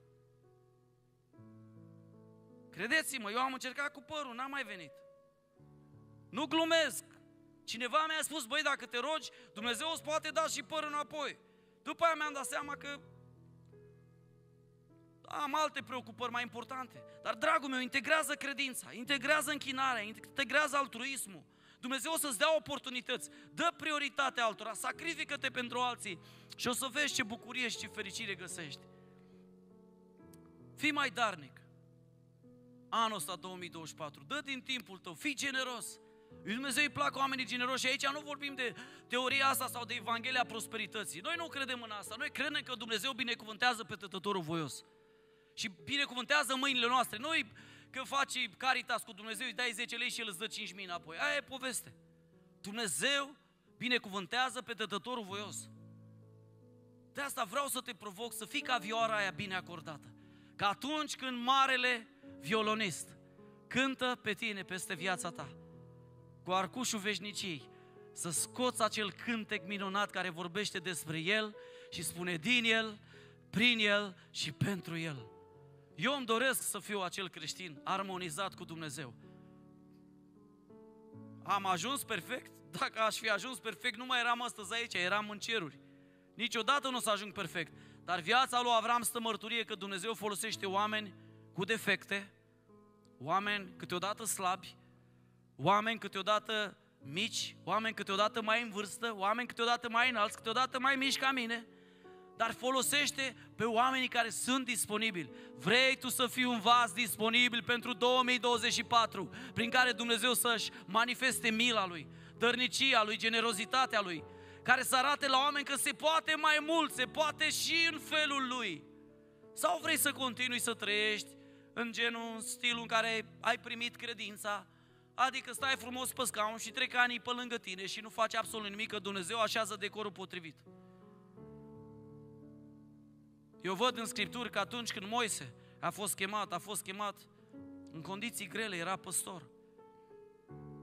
Credeți-mă, eu am încercat cu părul, n-am mai venit. Nu glumesc. Cineva mi-a spus, băi, dacă te rogi, Dumnezeu îți poate da și părul înapoi. După aia mi-am dat seama că am alte preocupări mai importante. Dar, dragul meu, integrează credința, integrează închinarea, integrează altruismul. Dumnezeu o să-ți dea oportunități, dă prioritate altora, sacrifică-te pentru alții și o să vezi ce bucurie și ce fericire găsești. Fii mai darnic. Anul ăsta 2024, dă din timpul tău, fii generos. Lui Dumnezeu îi plac oamenii generoși și aici nu vorbim de teoria asta sau de Evanghelia prosperității. Noi nu credem în asta. Noi credem că Dumnezeu binecuvântează pe tătătorul voios. Și binecuvântează mâinile noastre. Noi că faci caritas cu Dumnezeu, îi dai 10 lei și El îți dă 5.000 înapoi. Aia e poveste. Dumnezeu binecuvântează pe tătătorul voios. De asta vreau să te provoc să fii ca vioara aia bine acordată. Că atunci când marele violonist cântă pe tine peste viața ta, cu arcușul veșniciei, să scoți acel cântec minunat care vorbește despre El și spune din El, prin El și pentru El. Eu îmi doresc să fiu acel creștin armonizat cu Dumnezeu. Am ajuns perfect? Dacă aș fi ajuns perfect, nu mai eram astăzi aici, eram în ceruri. Niciodată nu o să ajung perfect. Dar viața lui Avram stă mărturie că Dumnezeu folosește oameni cu defecte, oameni câteodată slabi, oameni câteodată mici, oameni câteodată mai în vârstă, oameni câteodată mai înalți, câteodată mai mici ca mine, dar folosește pe oamenii care sunt disponibili. Vrei tu să fii un vas disponibil pentru 2024, prin care Dumnezeu să-și manifeste mila Lui, dărnicia Lui, generozitatea Lui, care să arate la oameni că se poate mai mult, se poate și în felul Lui. Sau vrei să continui să trăiești în genul, în stilul în care ai primit credința, Adică stai frumos pe scaun și trec anii pe lângă tine și nu faci absolut nimic, că Dumnezeu așează decorul potrivit. Eu văd în Scripturi că atunci când Moise a fost chemat, a fost chemat în condiții grele, era păstor.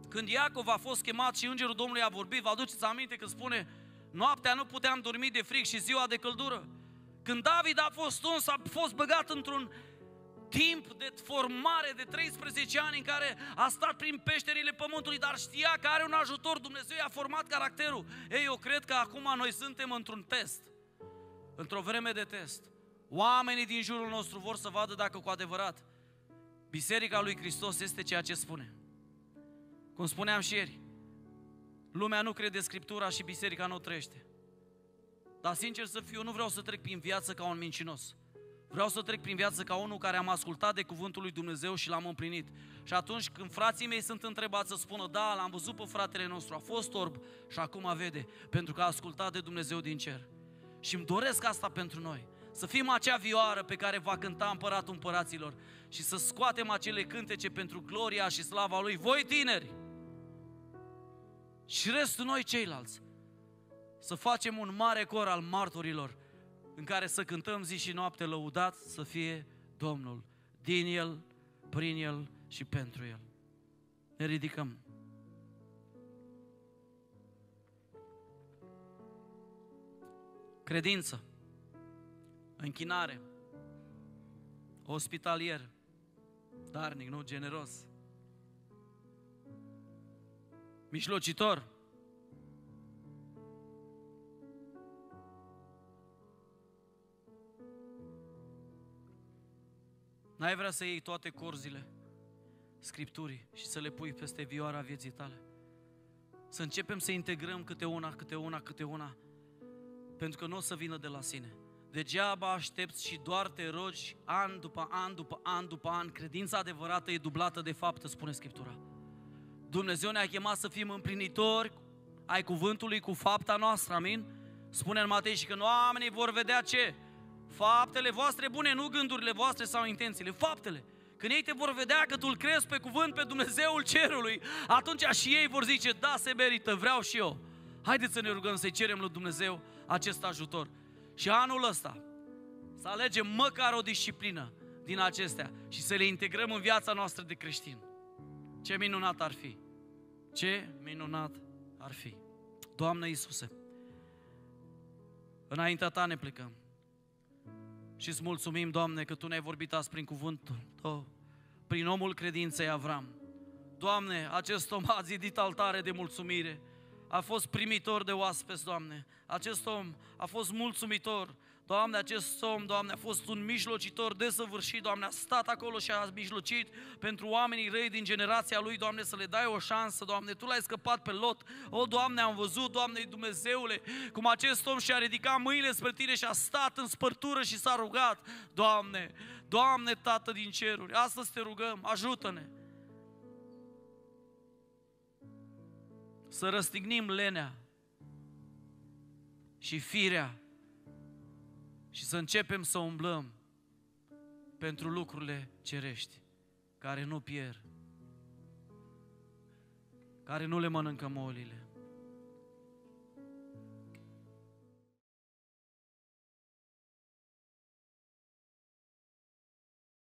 Când Iacov a fost chemat și Îngerul Domnului a vorbit, vă aduceți aminte că spune noaptea nu puteam dormi de fric și ziua de căldură. Când David a fost uns, a fost băgat într-un timp de formare de 13 ani în care a stat prin peșterile pământului, dar știa că are un ajutor, Dumnezeu i-a format caracterul. Ei, eu cred că acum noi suntem într-un test, într-o vreme de test. Oamenii din jurul nostru vor să vadă dacă cu adevărat Biserica lui Hristos este ceea ce spune. Cum spuneam și ieri, lumea nu crede Scriptura și biserica nu trăiește. Dar sincer să fiu, nu vreau să trec prin viață ca un mincinos. Vreau să trec prin viață ca unul care am ascultat de cuvântul lui Dumnezeu și l-am împlinit. Și atunci când frații mei sunt întrebați să spună, da, l-am văzut pe fratele nostru, a fost orb și acum vede, pentru că a ascultat de Dumnezeu din cer. Și îmi doresc asta pentru noi. Să fim acea vioară pe care va cânta împăratul împăraților și să scoatem acele cântece pentru gloria și slava lui. Voi tineri și restul noi ceilalți. Să facem un mare cor al martorilor în care să cântăm zi și noapte lăudat să fie Domnul, din El, prin El și pentru El. Ne ridicăm. Credință, închinare, ospitalier, darnic, nu generos, mijlocitor, N-ai vrea să iei toate corzile Scripturii și să le pui peste vioara vieții tale. Să începem să integrăm câte una, câte una, câte una, pentru că nu o să vină de la sine. Degeaba aștepți și doar te rogi an după an, după an, după an. Credința adevărată e dublată de faptă, spune Scriptura. Dumnezeu ne-a chemat să fim împlinitori ai cuvântului cu fapta noastră, amin? Spune în Matei și când oamenii vor vedea ce? Faptele voastre bune, nu gândurile voastre sau intențiile, faptele. Când ei te vor vedea că tu îl crezi pe cuvânt pe Dumnezeul cerului, atunci și ei vor zice, da, se merită, vreau și eu. Haideți să ne rugăm să-i cerem lui Dumnezeu acest ajutor. Și anul ăsta să alegem măcar o disciplină din acestea și să le integrăm în viața noastră de creștin. Ce minunat ar fi! Ce minunat ar fi! Doamne Iisuse, înaintea Ta ne plecăm. Și îți mulțumim, Doamne, că Tu ne-ai vorbit azi prin cuvântul Tău, prin omul credinței Avram. Doamne, acest om a zidit altare de mulțumire, a fost primitor de oaspeți, Doamne. Acest om a fost mulțumitor, Doamne, acest somn, Doamne, a fost un mijlocitor desăvârșit, Doamne, a stat acolo și a mijlocit pentru oamenii răi din generația lui, Doamne, să le dai o șansă, Doamne, Tu l-ai scăpat pe lot. O, Doamne, am văzut, Doamne, Dumnezeule, cum acest om și-a ridicat mâinile spre Tine și a stat în spărtură și s-a rugat, Doamne, Doamne, Tată din ceruri, astăzi Te rugăm, ajută-ne. Să răstignim lenea și firea și să începem să umblăm pentru lucrurile cerești, care nu pierd, care nu le mănâncă molile.